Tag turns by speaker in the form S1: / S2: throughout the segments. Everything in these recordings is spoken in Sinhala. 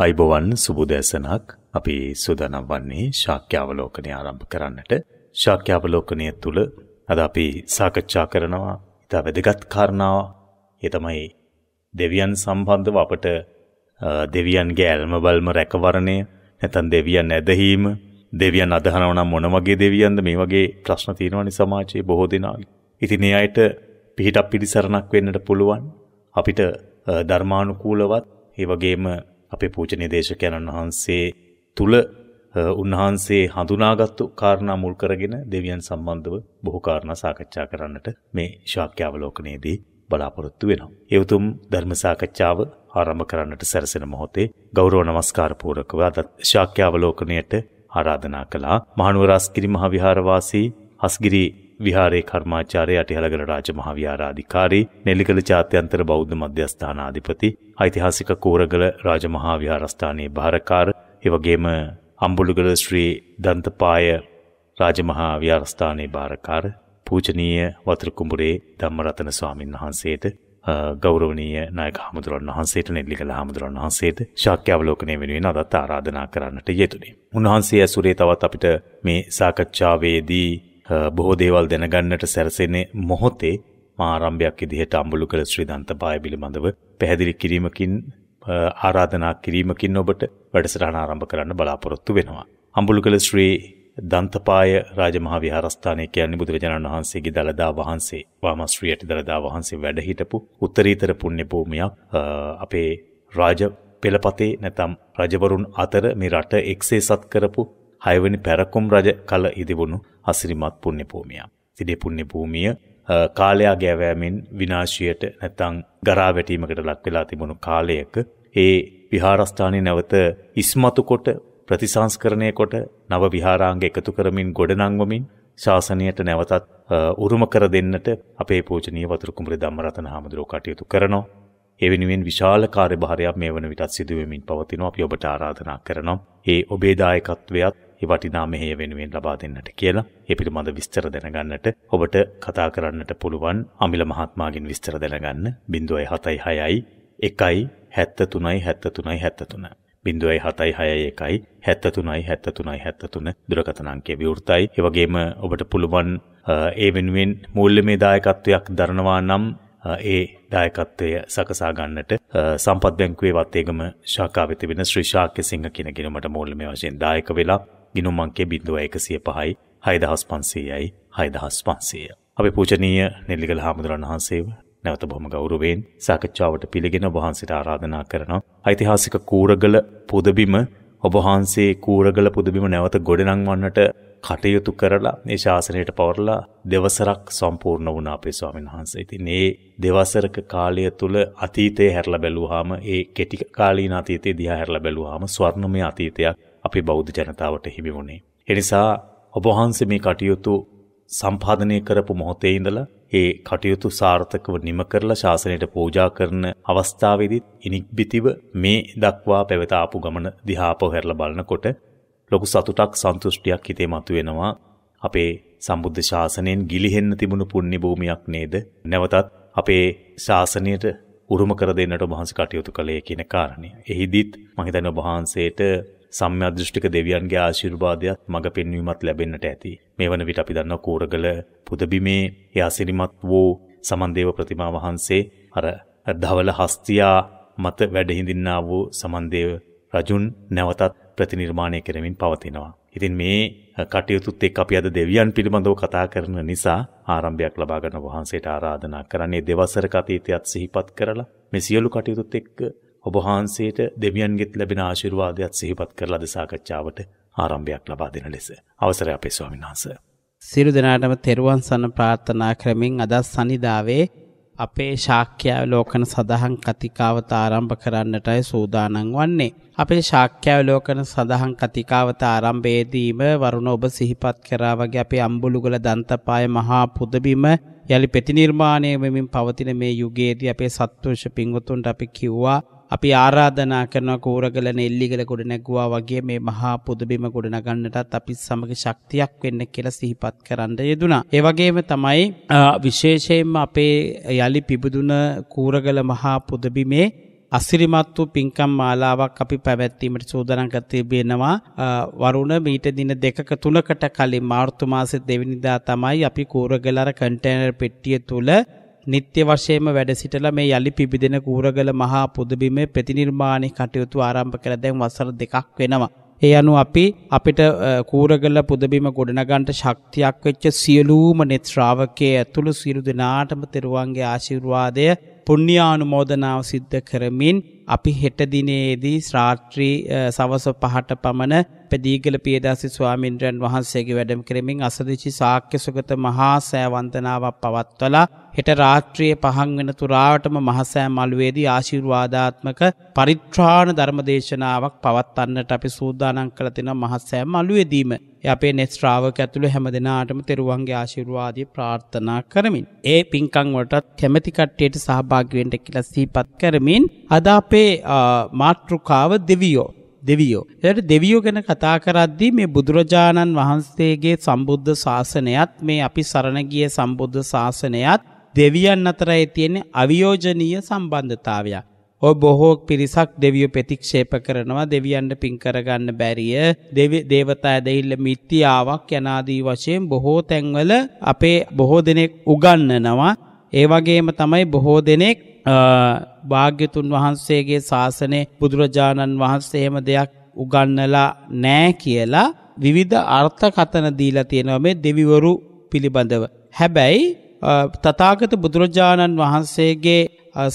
S1: අයිබෝවන් සුබුදැසනක් අපි සූදානම් වන්නේ ශාක්‍යාවලෝකනය ආරම්භ කරන්නට ශාක්‍යාවලෝකනය තුළ අද අපි සාකච්ඡා කරනවා ඉතා වැදගත් කාරණාව ඒ තමයි දෙවියන් සම්බන්ධව අපට දෙවියන්ගේ ඇල්ම බල්ම රැකවරණය නැතන් දෙවියන් ඇදහීම දෙවියන් අදහනව නම් මොන වගේ දෙවියන්ද මේ වගේ ප්‍රශ්න තියෙනවනේ සමාජයේ බොහෝ දෙනාගේ. ඉතින් ඒ අයට පිහිටක් පිළිසරණක් වෙන්නට පුළුවන්. අපිට ධර්මානුකූලවත් ඒ වගේම අපේ පූජනීය දේශකයන්න් වහන්සේ තුල උන්වහන්සේ හඳුනාගත්තු කාරණා මුල් කරගෙන දෙවියන් සම්බන්ධව බොහෝ කාරණා සාකච්ඡා කරන්නට මේ ශාක්‍යාවලෝකනයේදී බලාපොරොත්තු වෙනවා. ඒ උතුම් ධර්ම සාකච්ඡාව ආරම්භ කරන්නට සැරසෙන මොහොතේ ගෞරව නමස්කාර පූරකව අද ශාක්‍යාවලෝකණයට ආරාධනා කළා මහනුවර අස්ගිරි මහ විහාරවාසී අස්ගිරි විහාරේ කර්මාචාර්ය අටිහළගල රාජමහා විහාරාධිකාරී නෙල්ලිකල ජාත්‍යන්තර බෞද්ධ මධ්‍යස්ථානාධිපති ඓතිහාසික කෝරගල රාජමහා විහාරස්ථානයේ භාරකාර එවගේම අම්බුලුගල ශ්‍රී දන්තපාය රාජමහා විහාරස්ථානයේ භාරකාර පූජනීය වතුරුකුඹුරේ ධම්මරතන ස්වාමින් වහන්සේට ගෞරවනීය නායක හමුදුරන් වහන්සේට නෙල්ලිගල හමුදුරන් වහන්සේට ශාක්‍ය අවලෝකනය වෙනුවෙන් අදත් ආරාධනා කරන්නට යෙදුනේ. උන්වහන්සේ ඇසුරේ තවත් අපිට මේ සාකච්ඡාවේදී බොහෝ දේවල් දැනගන්නට සැරසෙන මොහොතේ ආරම්භයක් විදිහට අඹුළු කළ ශ්‍රී දන්තපාය පිළිබඳව පැහැදිලි කිරීමකින් ආරාධනා කිරීමකින් ඔබට වැඩසටහන ආරම්භ කරන්න බලාපොරොත්තු වෙනවා. අඹුළු කළ ශ්‍රී දන්තපාය රාජමහා විහාරස්ථානය කියන්නේ බුදුරජාණන් වහන්සේගේ දලදා වහන්සේ වාමශ්‍රීයට දලදා වහන්සේ වැඩ හිටපු උත්තරීතර පුණ්‍ය භූමියක් අපේ රාජ පෙළපතේ නැතම් රජවරුන් අතර මේ රට එක්සේසත් කරපු හයවැනි පැරකුම් රජ කල ඉදිබුණු හසිරිමත් පුුණ්‍ය භූමියයක්. සිඩේ පුුණ්‍ය භූමිය කාලයා ගෑවෑමෙන් විනාශයට නැතං ගරාවැටීමකට ලක්වෙලා තිබුණු කාලයක ඒ විහාරස්ථානය නැවත ඉස්මතු කොට ප්‍රතිසංස්කරණය කොට නව විහාරාංග එකතු කරමින් ගොඩනංවමින් ශාසනයට නැවතත් උරුම කර දෙන්නට අපේ පූජනීය වතුරුකුඹුරේ ධම්මරතන හාමුදුරුවෝ කටයුතු කරනවා. ඒ වෙනුවෙන් විශාල කාර්යභාරයක් මේ වන විටත් සිදු වෙමින් පවතිනවා. අපි ඔබට ආරාධනා කරනවා. ඒ ඔබේ දායකත්වයත් ඒ වටිනා මෙහෙය වෙනුවෙන් ලබා දෙන්නට කියලා ඒ පිළිබඳ විස්තර දැනගන්නට ඔබට කතා කරන්නට පුළුවන් අමිල මහත්මාගෙන් විස්තර දැනගන්න 0.76යි 1යි 73යි 73යි 73 බිඳුවයි හතයි හය එකයි හැත්ත තුනයි හැත්ත තුනයි හැත්ත තුන දුරකතනංකේ විවෘතයි ඒවගේම ඔබට පුළුවන් ඒ වෙනුවෙන් මුල්ල මේ දායකත්වයක් දරනවා නම් ඒ දායකත්වය සකසා ගන්නට සම්පත් බැංකුවේ වත්තේගම ශාඛා වෙත වෙන ශ්‍රී ශාක්‍ය සිංහ කෙනගෙන මට මූල්‍යමය වශයෙන් දායක වෙලා ගිනුම් අංකය 0.105යි 6500යි 6500. අපි පූජනීය නෙල්ලිගල හාමුදුරන් වහන්සේව නැවත බොහොම ගෞරවයෙන් සාකච්ඡාවට පිළිගෙන ඔබ වහන්සේට ආරාධනා කරනවා. ඓතිහාසික කූරගල පුදබිම ඔබ වහන්සේ කූරගල පුදබිම නැවත ගොඩනංවන්නට කටයුතු කරලා මේ ශාසනයට පවරලා දෙවසරක් සම්පූර්ණ වුණා අපේ ස්වාමීන් වහන්සේ. ඉතින් මේ දෙවසරක කාලය තුල අතීතය හැරලා බැලුවාම ඒ කෙටි කාලීන අතීතය දිහා හැරලා බැලුවාම ස්වර්ණමය අතීතයක් අපේ බෞද්ධ ජනතාවට හිමි වුණේ. එනිසා ඔබ වහන්සේ මේ කටයුතු සම්පාදනය කරපු මොහොතේ ඉඳලා ඒ කටයුතු සාර්ථකව නිම කරලා ශාසනයට පූජා කරන අවස්ථාවේදීත් ඉනික්බිතිව මේ දක්වා පැවත ආපු ගමන දිහා පොහැරලා බලනකොට ලොකු සතුටක් සන්තුෂ්ටියක් හිතේ මතුවෙනවා අපේ සම්බුද්ධ ශාසනයෙන් ගිලිහෙන්න තිබුණු පුණ්‍ය භූමියක් නේද නැවතත් අපේ ශාසනයට උරුම කර දෙන්නට ඔබ වහන්සේ කටයුතු කළේ කියන කාරණය. එහිදීත් මම හිතන්නේ ඔබ වහන්සේට සම්්‍යදෘෂ්ටික දෙවියන්ගේ ආශිර්වාදයක් මඟ පෙන්වීමත් ලැබෙන්නට ඇති. මේ වන විට අපි දන්නවා කෝරගල පුදබිමේ එයා සිරිමත් වූ සමන්දේව ප්‍රතිමා වහන්සේ අර ධවල හස්තියා මත වැඩහිඳින්නා වූ සමන්දේව රජුන් නැවතත් ප්‍රතිනිර්මාණය කරමින් පවතිනවා. ඉතින් මේ කටයුතුත් එක් අපි අද දෙවියන් පිළිබඳව කතා කරන නිසා ආරම්භයක් ලබා ගන්න වහන්සේට ආරාධනා කරන්නේ දෙවසර කතීතයත් සිහිපත් කරලා මේ සියලු කටයුතුත් එක්ක ඔබ වහන්සේට දෙවියන්ගෙත් ලැබෙන ආශිර්වාදයත් සිහිපත් කරලා අද සාකච්ඡාවට ආරම්භයක් ලබා දෙන ලෙස අවසරයි අපේ ස්වාමීන් වහන්සේ.
S2: සියලු දෙනාටම තෙරුවන් සරණ ප්‍රාර්ථනා කරමින් අද සනිදාවේ අපේ ශාක්‍යාවලෝකන සඳහන් කතිකාවත ආරම්භ කරන්නටයි සූදානම් වන්නේ. අපේ ශාක්‍යාවලෝකන සඳහන් කතිකාවත ආරම්භයේදීම වරුණ ඔබ සිහිපත් කරා වගේ අපේ අම්බුලුගල දන්තපාය මහා පුදබිම යළි ප්‍රතිනිර්මාණය වෙමින් පවතින මේ යුගයේදී අපේ සත්වංශ පිංවතුන්ට අපි කිව්වා අපි ආරාධනා කරනවා කෝරගලන එල්ලිගල ගොඩ නැගුවා වගේ මේ මහා පොදුබිම ගොඩ නගන්නටත් අපි සමග ශක්තියක් වෙන්න කියලා සිහිපත් කරන්න යෙදුනා. ඒ වගේම තමයි විශේෂයෙන්ම අපේ යලි පිබිදුන කෝරගල මහා පොදුබිමේ අසිරිමත් වූ පින්කම් මාලාවක් අපි පැවැත්වීමට සූදානම් කර තිබෙනවා වරුණ මීට දින දෙකක තුනකට කලින් මාර්තු මාසයේ දෙවැනිදා තමයි අපි කෝරගලර කන්ටේනර් පෙට්ටිය තුල නිත්‍ය වශයෙන්ම වැඩ සිටලා මේ යලි පිබිදෙන කූරගල මහා පුදබිමේ ප්‍රතිනිර්මාණී කටයුතු ආරම්භ කළ දැන් වසර දෙකක් වෙනවා. ඒ අනුව අපි අපිට කූරගල පුදබිම ගොඩනගන්ට ශක්තියක් වෙච්ච සියලූම නෙත්‍රාවකයේ ඇතුළු සිරු දෙනාටම තෙරුවන්ගේ ආශිර්වාදය පුුණ්්‍යානුමෝදනාව සිද්ධ කරමින් අපි හෙටදිනයේදී ශ්‍රාත්‍රී සවස පහට පමණ පැපදීගල පියදාසි ස්වාමීන්ද්‍රයන් වහන්සේගේ වැඩම කරමින් අසදිචි සාක්‍ය සුගත මහා සෑ වන්දනාවක් පවත්වලා හෙට රාත්‍රියේ පහන් වෙන තුරාටම මහසෑ මළුවේදී ආශිර්වාදාත්මක පරිත්‍රාණ ධර්මදේශනාවක් පවත්වන්නට අපි සූදානම් කළ තියෙනවා මහසෑ මළුවේදීම. අපේ net ශ්‍රාවක ඇතුළු හැම දිනාටම තෙරුවන්ගේ ආශිර්වාදය ප්‍රාර්ථනා කරමින් ඒ පින්කම් වලටත් කැමැති කට්ටියට සහභාගී වෙන්න කියලා සිහිපත් කරමින් අද අපේ මාත්‍රිකාව දෙවියෝ දෙවියෝ. එතකොට දෙවියෝ ගැන කතා කරද්දී මේ බුදුරජාණන් වහන්සේගේ සම්බුද්ධ ශාසනයත් මේ අපි සරණ ගිය සම්බුද්ධ ශාසනයත් දෙවියන් අතරේ තියෙන අවියෝජනීය සම්බන්ධතාවයක්. ඔය බොහෝ පිරිසක් දෙවියෝ ප්‍රතික්ෂේප කරනවා දෙවියන්ට පින් කරගන්න බැරිය දේවතා ඇදහිල්ල මිත්‍යාවක් යනාදී වශයෙන් බොහෝ තැන්වල අපේ බොහෝ දෙනෙක් උගන්වනවා ඒ වගේම තමයි බොහෝ දෙනෙක් භාග්‍යතුන් වහන්සේගේ ශාසනය බුදුරජාණන් වහන්සේ එහෙම දෙයක් උගන්නලා නෑ කියලා විවිධ අර්ථ කතන දීලා තියෙනවා මේ දෙවිවරු පිළිබඳව. හැබැයි තතාගත බුදුරජාණන් වහන්සේගේ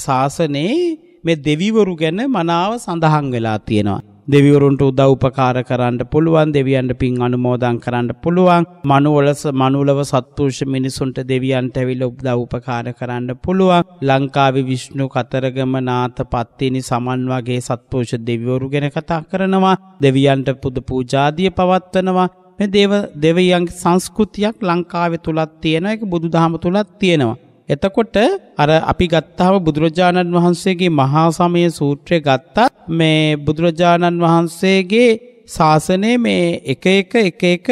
S2: ශාසනයේ මේ දෙවිවරු ගැන මනාව සඳහන් වෙලා තියෙනවා. දෙවිවරුන්ට උදව් උපකාර කරන්න පුළුවන් දෙවියන්ට පින් අනුමෝදන් කරන්න පුළුවන් මනුවලස මනුලව සත්තුෂ මිනිසුන්ට දෙවියන්ට ඇවිල උදව් උපකාර කරන්න පුළුවන් ලංකාවේ විෂ්ණු කතරගම නාත පත්තිනි සමන් වගේ සත්පුරුෂ දෙවිවරු ගැන කතා කරනවා දෙවියන්ට පුද පූජාදිය පවත්වනවා මේ දේව දෙවියන්ගේ සංස්කෘතියක් ලංකාවේ තුලත් තියෙන එක බුදුදහම තුලත් තියෙනවා එතකොට අර අපි ගත්තාම බුදුරජාණන් වහන්සේගේ මහා සමය සූත්‍රය ගත්තත් මේ බුදුරජාණන් වහන්සේගේ ශාසනය මේ එක එක එක එක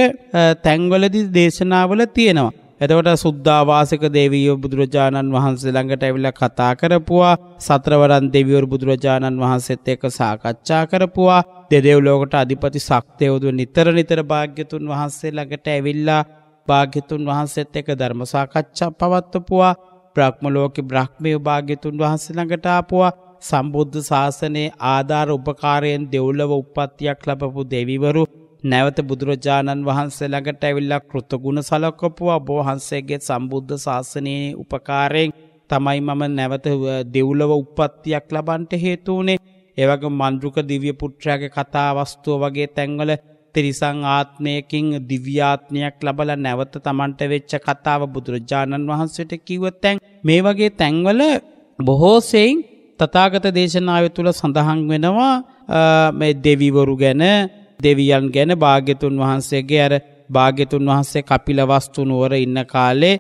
S2: තැන්වලදි දේශනාවල තියෙනවා. එතකොට සුද්ධාවාසක දේවියෝ බුදුරජාණන් වහන්සේ ළඟට ඇවිල්ලා කතා කරපුවා සතරවරන් දෙවියෝ බුදුරජාණන් වහන්සේත් එක්ක සාකච්ඡා කරපුවා දෙදෙව්ලෝකට අධිපති ශක්තියෝදුව නිතර නිතර භාග්‍යතුන් වහන්සේ ළඟට ඇවිල්ලා භාග්‍යතුන් වහන්සේත් එක්ක ධර්ම සාකච්ඡා පවත්වපුවා බ්‍රහ්ම ලෝකේ බ්‍රහ්මයේ භාග්‍යතුන් වහන්සේ ළඟට ආපුවා සම්බුද්ධ ශාසනයේ ආධාර උපකාරයෙන් දෙව්ලව උප්පත්තියක් ලබපු දෙවිවරු නැවත බුදුරජාණන් වහන්සේ ළඟට ඇවිල්ලා කෘතගුණ සලකපු අබෝහන්සේගේ සම්බුද්ධ ශාසනයේ උපකාරයෙන් තමයි මම නැවත දෙව්ලව උප්පත්තියක් ලබන්ට හේතු වුණේ. ඒ වගේ මන්ද්‍රුක දිව්‍ය පුත්‍රයාගේ කතාවස්තුව වගේ තැන්වල තිරිසන් ආත්මයකින් දිව්‍ය ආත්මයක් ලබලා නැවත Tamanට වෙච්ච කතාව බුදුරජාණන් වහන්සේට කිව්ව තැන් මේ වගේ තැන්වල බොහෝ සෙයින් තතාගත දේශනාව තුළ සඳහන් වෙනවා දෙවිවරු ගැන දෙවියන් ගැන භාග්‍යතුන් වහන්සේගේ ඇර භාග්‍යතුන් වහන්සේ කපිලවස්තු නුවර ඉන්න කාලේ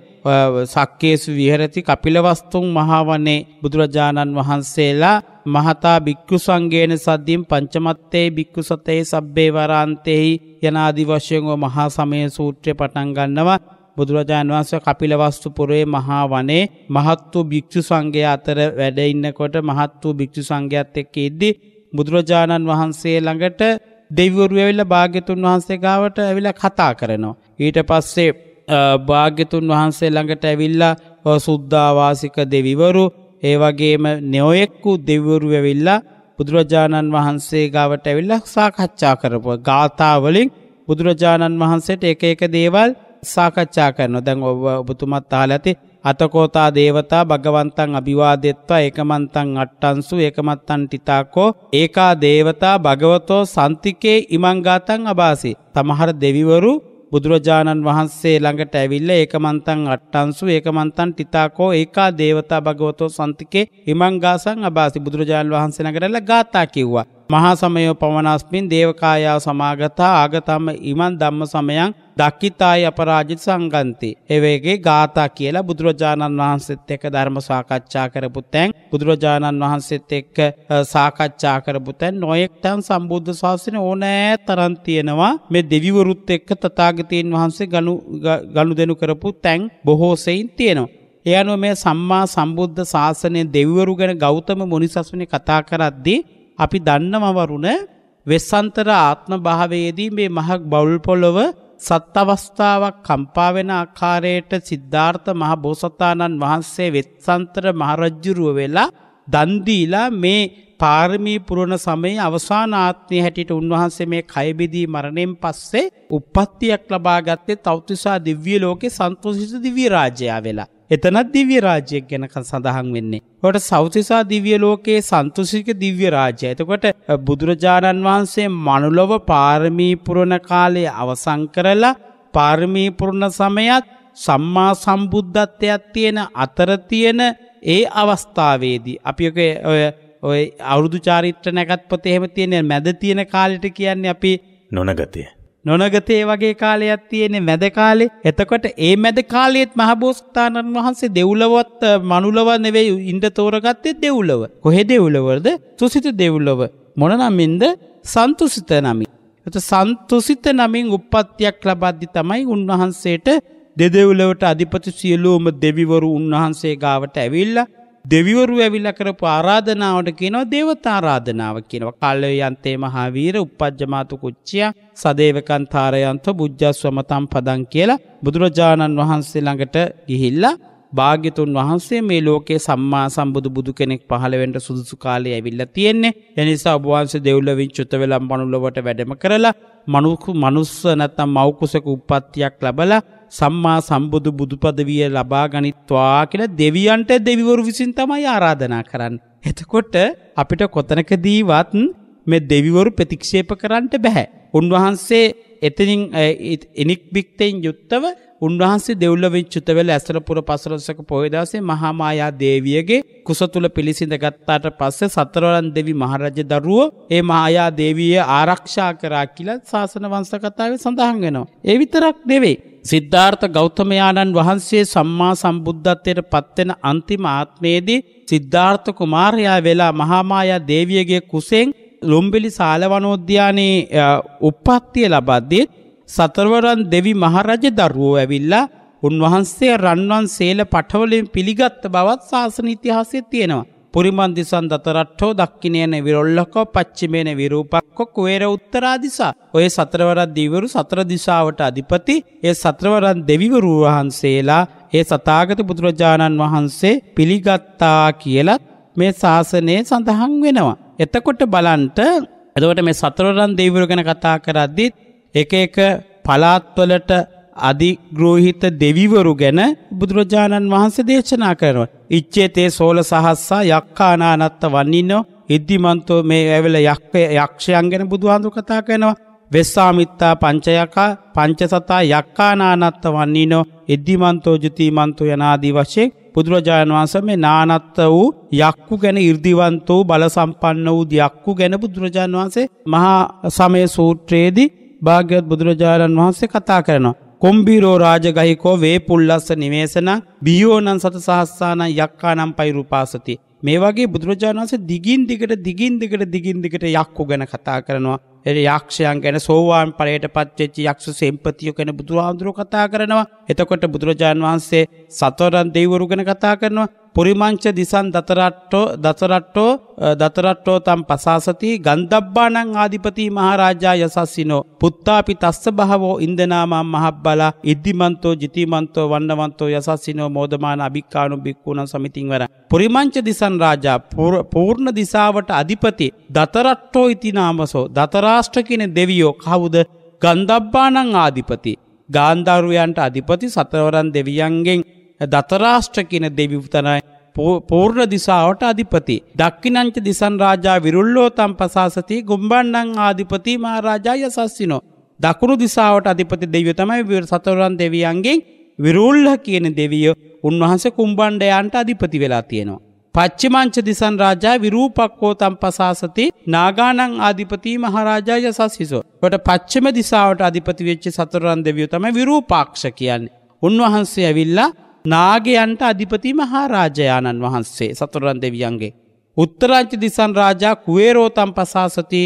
S2: සක්කේසු විහරති කපිලවස්තුන් මහාවනේ බුදුරජාණන් වහන්සේලා මහතා භික්‍රු සංගේන සද්ධීම් පංචමත්තේ භික්‍රු සතයේ සබ්බේ වරාන්තෙහි යනාදි වශයෙන්ව මහා සමය සූත්‍රය පටන්ගන්නවා බුදුරජාණන් වහන්සේ කපිලවස්තුපුරේ මහා වනේ මහත් වූ භික්ෂු සංඝයා අතර වැඩ ඉන්නකොට මහත් වූ භික්ෂු සංඝයාත් එක්ක ඉද්දි බුදුරජාණන් වහන්සේ ළඟට දෙවිවරු ඇවිල්ලා භාග්‍යතුන් වහන්සේ ගාවට ඇවිල්ලා කතා කරනවා. ඊට පස්සේ භාග්‍යතුන් වහන්සේ ළඟට ඇවිල්ලා සුද්ධාවාසික දෙවිවරු ඒ වගේම නෙොයෙක්කු දෙවිවරු ඇවිල්ලා බුදුරජාණන් වහන්සේ ගාවට ඇවිල්ලා සාකච්ඡා කරපුවා. ගාථා වලින් බුදුරජාණන් වහන්සේට එක එක දේවල් සාකච්ඡා කරනවා. දැන් ඔබ ඔබතුමත් අහලා ඇති අතකෝතා දේවතා භගවන්තං අභිවාදෙත්වා ඒකමන්තං අට්ටන්සු ඒකමත්තං ටිතාකෝ ඒකා දේවතා භගවතෝ සන්තිකේ ඉමංගාතං අබාසි. තමහර දෙවිවරු බුදුරජාණන් වහන්සේ ළඟට ඇවිල්ල ඒකමන්තං අට්ටන්සු ඒකමන්තන් ටිතාකෝ ඒකා දේවතා භගවතෝ සන්තිකේ ඉමංගාසං අබාසි බුදුරජාණන් වහන්සේ ළඟටලා ගාථා කිව්වා. මහා සමයෝ පවනස්මින් දේවකායා සමාගතා ආගතම ඉමන් ධම්ම සමයන් දක්කිතායි අපරාජිත සංගන්ති. එවේගේ ගාථා කියලා බුදුරජාණන් වහන්සේත් එක්ක ධර්ම සාකච්ඡා කරපු තැන් බුදුරජාණන් වහන්සේත් එක්ක සාකච්ඡා කරපු තැන් නොයෙක් තැන් සම්බුද්ධ ශාසනය ඕනෑ තරම් තියෙනවා. මේ දෙවිවරුත් එක්ක තථාගතයන් වහන්සේ ගනුදෙනු කරපු තැන් බොහෝ සෙයින් තියෙනවා. ඒ අනුව මේ සම්මා සම්බුද්ධ ශාසනය දෙවිවරු ගැන ගෞතම මුනිසස්වනි කතා කරද්දී අපි දන්නමවරුණ වෙස්සන්තර ආත්ම භාවයේදී මේ මහක් බවුල් පොළොව සත් අවස්ථාවක් කම්පාවෙන ආකාරයට සිද්ධාර්ථ මහ බෝසතාණන් වහන්සේ වෙත්සන්තර මහරජ්ජුරුව වෙලා දන්දීලා මේ පාර්මී පුරණ සමයේ අවසානාත්මය හැටියට උන්වහන්සේ මේ කයබිදී මරණයෙන් පස්සේ උප්පත්තියක් ලබාගත්තේ තෞතිසා දිව්‍ය ලෝකේ සන්තුසිත දිව්‍ය රාජයා වෙලා. එතනත් දිව්‍ය රාජ්‍යයක් ගැන සඳහන් වෙන්නේ. කොට සෞතිසා දිව්‍ය ලෝකයේ සන්තුසික දිව්‍ය රාජ්‍යය. එතකොට බුදුරජාණන් වහන්සේ මනුලොව පාරමී පුරණ කාලයේ අවසන් කරලා පාරමී පුරණ සමයත් සම්මා සම්බුද්ධත්වයක් තියෙන අතර තියෙන ඒ අවස්ථාවේදී අපි ඔය ඔය අවුරුදු චාරිත්‍ර නැකත් පොතේ එහෙම තියෙන මැද තියෙන කාලෙට කියන්නේ අපි නොනගතය. නොනගතේ වගේ කාලයක් තියෙන්නේ මැද කාලේ. එතකොට ඒ මැද කාලයේත් මහබෝසතාණන් වහන්සේ දෙව්ලොවත් මනුලව නෙවෙයි ඉඳ තෝරගත්තේ දෙව්ලොව. කොහෙ දෙව්ලොවද? සුසිත දෙව්ලොව. මොන නමින්ද? සන්තුසිත නමින්. එත සන්තුසිත නමින් උප්පත්තියක් ලබද්දි තමයි උන්වහන්සේට දෙදෙව්ලොවට අධිපති සියලුම දෙවිවරු උන්වහන්සේ ගාවට ඇවිල්ලා දෙවිවරු ඇවිල්ලා කරපු ආරාධනාවට කියනවා දේවතා ආරාධනාව කියනවා. කල්ලේ යන්තේ මහාවීර උපජ්ජමාතු කුච්චිය සදේවකන්තරයන්ත බුද්ධස්වමතම් පදං කියලා බුදුරජාණන් වහන්සේ ළඟට ගිහිල්ලා භාග්‍යතුන් වහන්සේ මේ ලෝකේ සම්මා සම්බුදු බුදු කෙනෙක් පහළවෙන්ට සුදුසු කාලේ ඇවිල්ලා තියෙන්නේ. එනිසා ඔබ වහන්සේ දෙව්ලොවින් චුතවලම් මනුලොවට වැඩම කරලා මනුකු මනුස්ස නැත්නම් මව්කුසක උප්පත්තියක් ලැබලා සම්මා සම්බුදු බුදුපදවිය ලබා ගනිත්වා කියලා දෙවියන්ට දෙවිවරු විසින් තමයි ආරාධනා කරන්න. එතකොට අපිට කොතනකදීවත් මේ දෙවිවරු ප්‍රතික්ෂේප කරන්නට බැහැ. උන්වහන්සේ එතනින් එනික් බික්තෙන් යුත්තව උන්වහන්සේ දෙව්ලොවෙන් චුතවල ඇසලපුර පසළොස්වක පොය දවසේ මහා මායා දේවියගේ කුස තුල පිළිසිඳ ගත්තාට පස්සේ සතරවරන් දෙවි මහරජ දරුවෝ ඒ මායා දේවිය ආරක්ෂා කරා කියලා ශාසන වංශ කතාවේ සඳහන් වෙනවා. ඒ විතරක් නෙවෙයි. සිද්ධාර්ථ ගෞතමයාණන් වහන්සේ සම්මා සම්බුද්ධත්වයට පත්වෙන අන්තිම ආත්මයේදී සිද්ධාර්ථ කුමාරයා වෙලා මහාමායා දේවියගේ කුසෙන් ලුම්බිලි සාලවනෝද්‍යානයේ උප්පත්තිය ලබද්දීත් සතරවරන් දෙවි මහරජ දරුවෝ ඇවිල්ලා උන්වහන්සේ රන්වන් සේල පටවලින් පිළිගත්ත බවත් ශාසන ඉතිහාසය තියෙනවා. පුරිමන්දිසන් දතරට්ටෝ දක්කිනයන විරොල්ලකෝ පච්චිමේන විරූපක්කො කුවේර උත්තරාදිසා. ඔය සතරවරත් දිවරු සතර දිසාවට අධිපති ඒ සත්‍රවරන් දෙවිවරූ වහන්සේලා ඒ සතාගත බුදුරජාණන් වහන්සේ පිළිගත්තා කියලත් මේ ශාසනය සඳහන් වෙනවා. එතකොට බලන්ට එදවට මේ සතරවරන් දෙවිවරු ගැන කතා කරද්දිත් එක එක පලාත්වලට අධිග්‍රෝහිත දෙවිවරු ගැන බුදුරජාණන් වහන්සේ දේශනා කරනවා. ඉච්චේ තේ සෝල සහස්සා යක්කානානත්ත වන්නේනෝ ඉද්දිමන්තෝ මේ ඇවල යක්ක යක්ෂයන් ගැන බුදුහාඳු කතා කරනවා. වෙස්සාමිත්තා පංචයකා පංචසතා යක්කානානත්ත වන්නේනෝ ඉද්දිමන්තෝ ජුතිමන්තෝ යනාදී වශයෙන් බුදුරජාණන් වහන්සේ මේ නානත්ත වූ යක්කු ගැන 이르දිවන්ත වූ බල සම්පන්න වූ යක්කු ගැන බුදුරජාණන් වහන්සේ මහා සමය සූත්‍රයේදී භාග්‍යවත් බුදුරජාණන් වහන්සේ කතා කරනවා. කොම්බිරෝ රාජගහිකෝ වේපුල්ලස්ස නිවේසනං බියෝනන් සත සහස්සානං යක්කානම් පෛරුපාසති. මේ වගේ බුදුරජාණන් වහන්සේ දිගින් දිගට දිගින් දිගට දිගින් දිගට යක්කු ගැන කතා කරනවා. ඒ යක්ෂයන් ගැන සෝවාන් ඵලයට පත්වෙච්ච යක්ෂ සෙම්පතිය ගැන බුදුහාඳුරෝ කතා කරනවා. එතකොට බුදුරජාණන් වහන්සේ සතරන් දෙවිවරු ගැන කතා කරනවා. පුරිමංච දිසන් දතරට්ටෝ දසරට්ටෝ දතරට්ටෝ තම් පසාසති ගන්දබ්බානං ආධිපති මහරාජා යසස්සිනෝ පුත්තාපි තස්ස භහවෝ ඉන්දනාමම් මහබ්බලා ඉද්ධිමන්තෝ ජිතිමන්තෝ වන්නවන්තෝ යසස්සිනෝ මෝදමාන අභික්කානු භික්කුණ සමිතින් වර. පුරිමංච දිසන් රාජා පූර්ණ දිසාවට අධිපති දතරට්ටෝ ඉතිනාමසෝ දතරාෂ්ටකින දෙවියෝ කවුද ගන්දබ්බානං ආධිපති. ගාන්ධර්වයන්ට අධිපති සතරවරන් දෙවියන්ගෙන් දතරාෂ්ට්‍ර කියන දෙවිපුතනයි පූර්ණ දිසාාවට අධිපති. දක්කිනංච දිසන් රාජා විරුල්ලෝතම් පසාසති ගුම්බන්නං ආධිපති මහරාජා යසස්සිනෝ. දකුණු දිසාාවට අධිපති දෙවිය තමයි විර සතරන් දෙවියන්ගෙන් විරුල්හ කියන දෙවිය උන්වහන්ස කුම්බන්්ඩයන්ට අධිපති වෙලා තියෙනවා. පච්චිමංච දිසන් රාජා විරූපක්කෝ තම් පසාසති නාගානං ආධිපති මහරාජා යසස්සිසෝ. කොට පච්චම දිසාාවට අධිපති වෙච්චි සතුරන් දෙවිය තම විරූපාක්ෂ කියන්නේ. උන්වහන්සේ ඇවිල්ලා නාගයන්ට අධිපති මහාරාජයාණන් වහන්සේ සතුරන් දෙවියන්ගේ. උත්තරංචි දිසන් රාජා කුවේරෝතම් පසාසති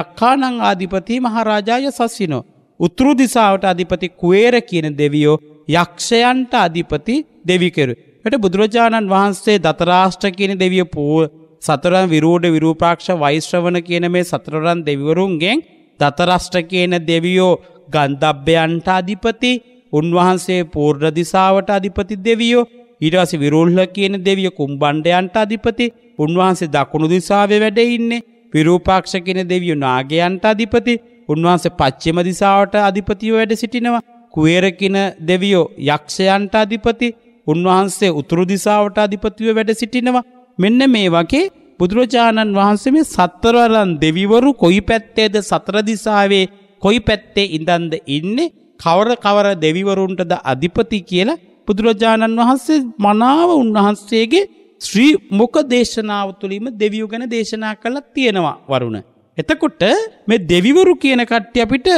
S2: යක්කානං ආධිපති මහරාජාය සස්සිනෝ. උතුරු දිසාාවට අධිපති කුවේර කියන දෙවියෝ යක්ෂයන්ට අධිපති දෙවිකරු. ට බුදුරජාණන් වහන්සේ දතරාෂ්ට කියන දෙවිය පූුව සතරන් විරූඩ විරූපාක්ෂ වෛශ්‍රවන කියන මේ සතරරන් දෙවිවරුන්ගෙන් දතරෂ්ට කියන දෙවියෝ ගන්ධබ්‍යයන්ට අධිපති උන්වහන්සේ පූර්ණ දිසාවට අධිපති දෙවියෝ ඉරසි විරුල්හ කියන දෙවිය කුම්බණ්ඩයන්ට අධිපති උන්වහන්සේ දකුණු දිසාවේ වැඩඉන්නේ විරූපාක්ෂ කියන දෙවියු නාගයන්ට අධිපති උන්වහන්සේ පච්චිම දිසාවට අධිපතියෝ වැඩ සිටිනවා කුවේරකින දෙවියෝ යක්ෂයන්ට අධිපති උන්වහන්සේ උතුරු දිසාවට අධිපතිව වැඩ සිටිනවා මෙන්න මේ වගේ බුදුරජාණන් වහන්සේ මේ සත්තරවරන් දෙවිවරු කොයි පැත්තේද සතර දිසාවේ කොයි පැත්තේ ඉඳන්ද ඉන්නේ කවර කවර දෙවිවරුන්ටද අධිපති කියලා බුදුරජාණන් වහන්සේ මනාව උන්වහන්සේගේ ශ්‍රී මොක දේශනාව තුළින්ම දෙවියු ගැන දේශනා කළත් තියෙනවා වරුණ. එතකොට මේ දෙවිවරු කියන කට්ටිය අපිට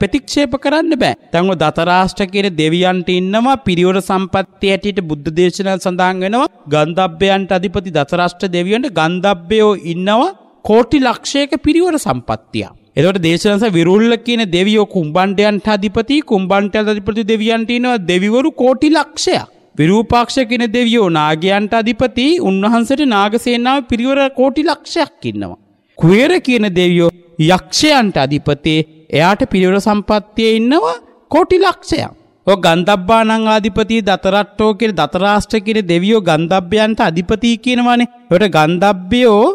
S2: ප්‍රතික්ෂේප කරන්න බෑ. තැන්ව දතරාෂ්ට කියන දෙවියන්ට ඉන්නවා පිරිවර සම්පත්තිය ඇටියට බුද්ධ දේශනා සඳහන් වෙනවා. ගන්ධබ්බයන්ට අධිපති දතරාෂ්ට දෙවියන්ට ගන්ධබ්බයෝ ඉන්නවා කෝටි ලක්ෂයක පිරිවර සම්පත්තියක්. එතකොට දේශනස විරුල්ල කියන දෙවියෝ කුම්බණ්ඩයන්ට අධිපති කුම්බණ්ඩට අධිපති දෙවියන්ට ඉනවා දෙවිවරු කෝටි ලක්ෂයක්. විරූපාක්ෂ කියන දෙවියෝ නාගයන්ට අධිපති උන්වහන්සේට නාගසේනාව පිරිවර කෝටි ලක්ෂයක් ඉන්නවා. කුවේර කියන දෙවියෝ යක්ෂයන්ට අධිපති එයාට පිරිවර සම්පත්තියේ ඉන්නවා කෝටි ලක්ෂයක්. ඔය ගන්ධබ්බානං ආධිපති දතරට්ටෝ කියන දතරාෂ්ට්‍ර කියන දෙවියෝ ගන්ධබ්බයන්ට අධිපති කියනවානේ. ඒකට ගන්ධබ්බයෝ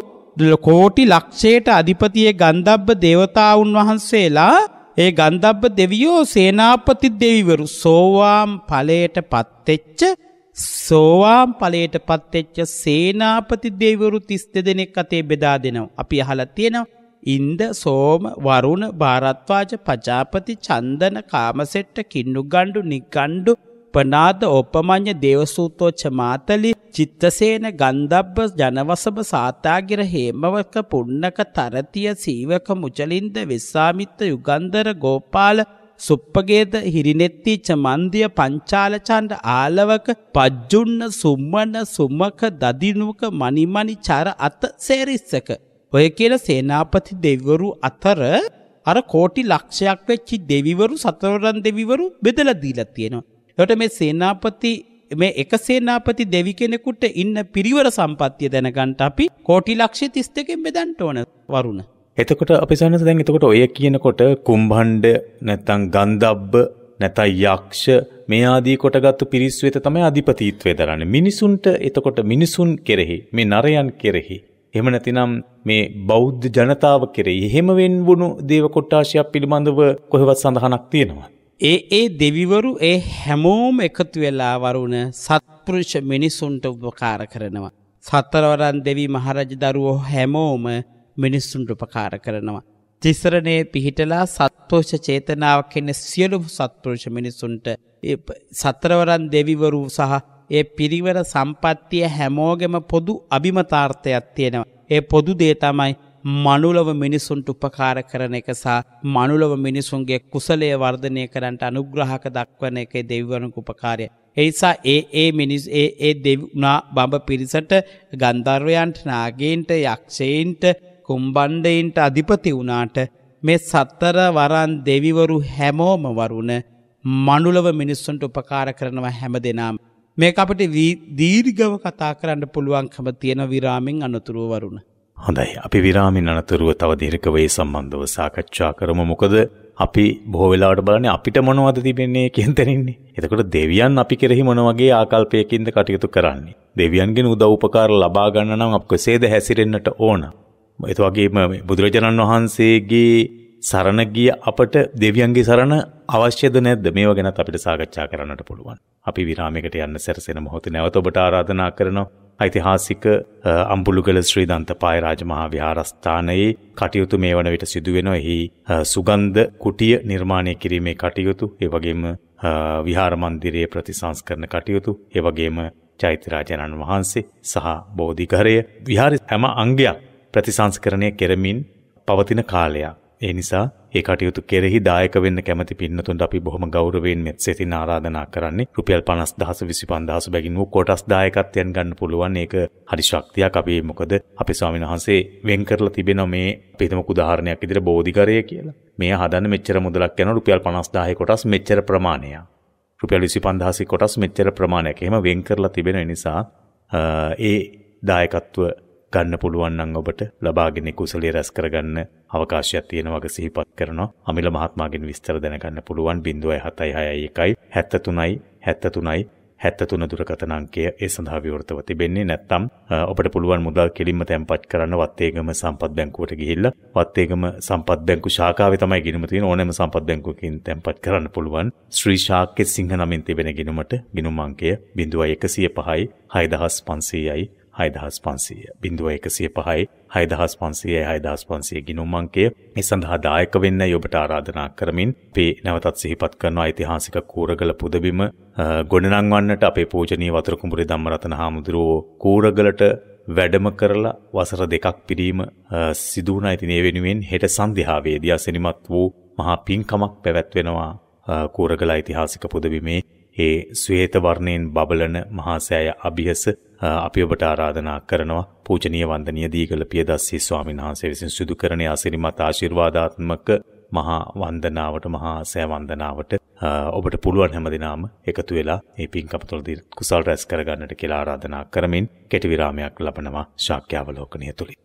S2: කෝටි ලක්ෂයට අධිපතියේ ගන්ධබ්බ දේවතාවුන් වහන්සේලා ඒ ගන්ධබ්බ දෙවියෝ සේනාපති දෙවිවරු සෝවාම් ඵලයට පත්වෙච්ච සෝවාම් ඵලයට පත්වෙච්ච සේනාපති දෙවිවරු 32 දෙනෙක් අතේ බෙදා දෙනවා. අපි අහලා තියෙනවා. ඉන්ද සෝම වරුණ භාරත්වාජ පජාපති චන්දන කාමසෙට්ට කින්නුගණ්ඩු නිගණ්ඩු පනාද ඔපමඤ්ඤ දේවසූතෝච මාතලි චිත්තසේන ගන්ධබ්බ ජනවසභ සාතාගිර හේමවක පුන්නක තරතිය සීවක මුචලින්ද වෙස්සාමිත්ත යුගන්ධර ගෝපාල සුප්පගේද හිරිනෙත්ති චමන්දිය පංචාලචන්ඩ ආලවක පජ්ජුන්න සුම්මන සුමක දදිනුවක මනිමනි චර අත සේරිස්සක. ඔය කියල සේනාපති දෙවරු අතර අර කෝටි ලක්ෂයක් වෙච්චි දෙවිවරු සතරන් දෙවිවරු බෙදල දීලා තියෙනවා. එට මේ සේනාපති මේ එකසේනාපති දෙවි කෙනෙකුට ඉන්න පිරිවර සම්පත්තිය දැනගන්ට අපි කෝටි ලක්ෂ තිස්තකෙන් බෙදන්ට ඕන වරුණ.
S1: එතකොට අපි සහනස දැන් එතකොට ඔය කියනකොට කුම්බණ්ඩ නැත්තං ගන්ධබ්බ නැතයි යක්ෂ මේ ආදී කොටගත්තු පිරිස් වෙත තමයි අධිපතිත්වය දරන්නේ. මිනිසුන්ට එතකොට මිනිසුන් කෙරෙහි මේ නරයන් කෙරෙහි එහෙම නැතිනම් මේ බෞද්ධ ජනතාව කෙරෙහි එහෙම වෙන්වුණු දේව කොට්ටාශයක්
S2: පිළිබඳව කොහෙවත් සඳහනක් තියෙනවා. ඒ ඒ දෙවිවරු ඒ හැමෝම එකතු වෙලා වරුණ සත්පුරුෂ මිනිසුන්ට උපකාර කරනවා. සත්තරවරන් දෙවි මහරජ දරුවෝ හැමෝම මිනිස්සුන්ට උපකාර කරනවා. තිසරණය පිහිටලා සත්පෝෂ චේතනාවක් එන්න සියලුම සත්පුරුෂ මිනිසුන්ට සතරවරන් දෙවිවරු සහ ඒ පිරිවර සම්පත්තිය හැමෝගෙම පොදු අභිමතාර්ථයක් තියෙනවා. ඒ පොදු දේ තමයි මනුලව මිනිසුන්ට උපකාර කරන එක සහ මනුලව මිනිසුන්ගේ කුසලය වර්ධනය කරන්නට අනුග්‍රහක දක්වන එක දෙවිවරුන්ක උපකාරය. එයිසා ඒ ඒ මිනිස් ඒ ඒ දෙවුණා බඹ පිරිසට ගන්ධර්වයන්ට නාගේන්ට යක්ෂයින්ට කුම්බණ්ඩයින්ට අධිපති වුණාට මේ සත්තර වරන් දෙවිවරු හැමෝම වරුණ මනුලව මිනිස්සුන්ට උපකාර කරනවා හැම දෙනම්. මේක අපට දීර්ගව කතා කරන්න පුළුවන්කම තියෙන විරාමෙන් අනතුරුවරුණ.
S1: හොඳයි අපි විරාමින් අනතුරුව තව දීර්ඝව ඒ සම්බන්ධව සාකච්ඡා කරමු මොකද අපි බොහෝ වෙලාවට බලන්නේ අපිට මොනවද තිබෙන්නේ කියන තැනින්නේ. එතකොට දෙවියන් අපි කෙරෙහි මොන වගේ ආකල්පයකින්ද කටයුතු කරන්නේ? දෙවියන්ගෙන් උදව් උපකාර ලබා ගන්න නම් අප කොසේද හැසිරෙන්නට ඕන? ඒත් වගේම බුදුරජාණන් වහන්සේගේ සරණ ගිය අපට දෙවියන්ගේ සරණ අවශ්‍යද නැද්ද මේවා ගැනත් අපිට සාකච්ඡා කරන්නට පුළුවන්. අපි විරාමයකට යන්න සැරසෙන මොහොතේ නැවත ඔබට ආරාධනා කරනවා. ඓතිහාසික අම්බුලුගල ශ්‍රී දන්තපාය රාජමහා විහාරස්ථානයේ කටයුතු මේ වන විට සිදුවෙන එහි සුගන්ධ කුටිය නිර්මාණය කිරීමේ කටයුතු ඒ වගේම විහාර මන්දිරයේ ප්‍රතිසංස්කරණ කටයුතු ඒ වගේම චෛත්‍යරාජානන් වහන්සේ සහ බෝධිඝරය විහාරයේ හැම අංගයක් ප්‍රතිසංස්කරණය කෙරමින් පවතින කාලයක් ඒ නිසා ඒ කටයුතු කෙරෙහි දායක වෙන්න කැමති පින්නතුන්ට අපි බොහොම ගෞරවයෙන් මෙත් සිතින් ආරාධනා කරන්නේ. රුපියල් 50000 25000 බැගින් වූ කොටස් දායකත්වයෙන් ගන්න පුළුවන්. ඒක හරි ශක්තියක් අපි මොකද අපේ ස්වාමීන් වහන්සේ වෙන් කරලා තිබෙනවා මේ පිටමක උදාහරණයක් විදිහට බෝධිගරය කියලා. මේ හදන්න මෙච්චර මුදලක් යනවා රුපියල් 50000 කොටස් මෙච්චර ප්‍රමාණයක්. රුපියල් 25000 කොටස් මෙච්චර ප්‍රමාණයක්. එහෙම වෙන් කරලා තිබෙන නිසා ඒ දායකත්ව ගන්න පුළුවන් නම් ඔබට ලබාගෙන කුසලයේ රැස් කරගන්න අවකාශයක් තියෙනවා වගේ සිහිපත් කරනවා. අමිල මහත්මයාගෙන් විස්තර දැනගන්න පුළුවන් 0761 73 73 73 දුරකථන අංකය ඒ සඳහා විවෘතව තිබෙන්නේ නැත්නම් ඔබට පුළුවන් මුදල් කෙලින්ම තැන්පත් කරන්න වත්තේගම සම්පත් බැංකුවට ගිහිල්ලා වත්තේගම සම්පත් බැංකු ශාඛාවේ තමයි ගිණුම තියෙන ඕනෑම සම්පත් බැංකුවකින් තැන්පත් කරන්න පුළුවන් ශ්‍රී ශාක්‍ය සිංහ නමින් තිබෙන ගිණුමට ගිණුම් අංකය 0105යි 6500යි හයදහස් පන්සීය බිඳුව එකසිය පහයි හයදහස් පන්සියේ හයදහස් පන්සිය ගිනුම්මංකය ඒ සඳහා දායක වෙන්න යඔබට ආරාධනා කරමින් පේ නැවතත් සිහිපත් කරනවා ඓතිහාසික කූරගල පුදබිම ගොඩනංවන්නට අපේ පූජනී වතුරකුඹුරේ ධම්මරතන හාමුදුරුවෝ කූරගලට වැඩම කරලා වසර දෙකක් පිරීම සිදුවනා ඉතින් ඒ වෙනුවෙන් හෙට සන්ධ්‍යාවේදී අසනිමත් වූ මහා පින්කමක් පැවැත්වෙනවා කූරගල ඓතිහාසික පුදබිමේ ඒ ශ්වේත වර්ණයෙන් බබලන මහාසෑය අභියස අපි ඔබට ආරාධනා කරනවා පූජනීය වන්දනීය දීගල පියදස්සී ස්වාමීන් වහන්සේ විසින් සිදු කරන ආශිර්වාද ආශිර්වාදාත්මක මහා වන්දනාවට මහා සෑ වන්දනාවට ඔබට පුළුවන් හැමදිනාම එකතු වෙලා මේ පින්කම තුළදී කුසල් රැස් කරගන්නට කියලා ආරාධනා කරමින් කෙටි විරාමයක් ලබනවා ශාක්‍යවලෝකණිය තුලින්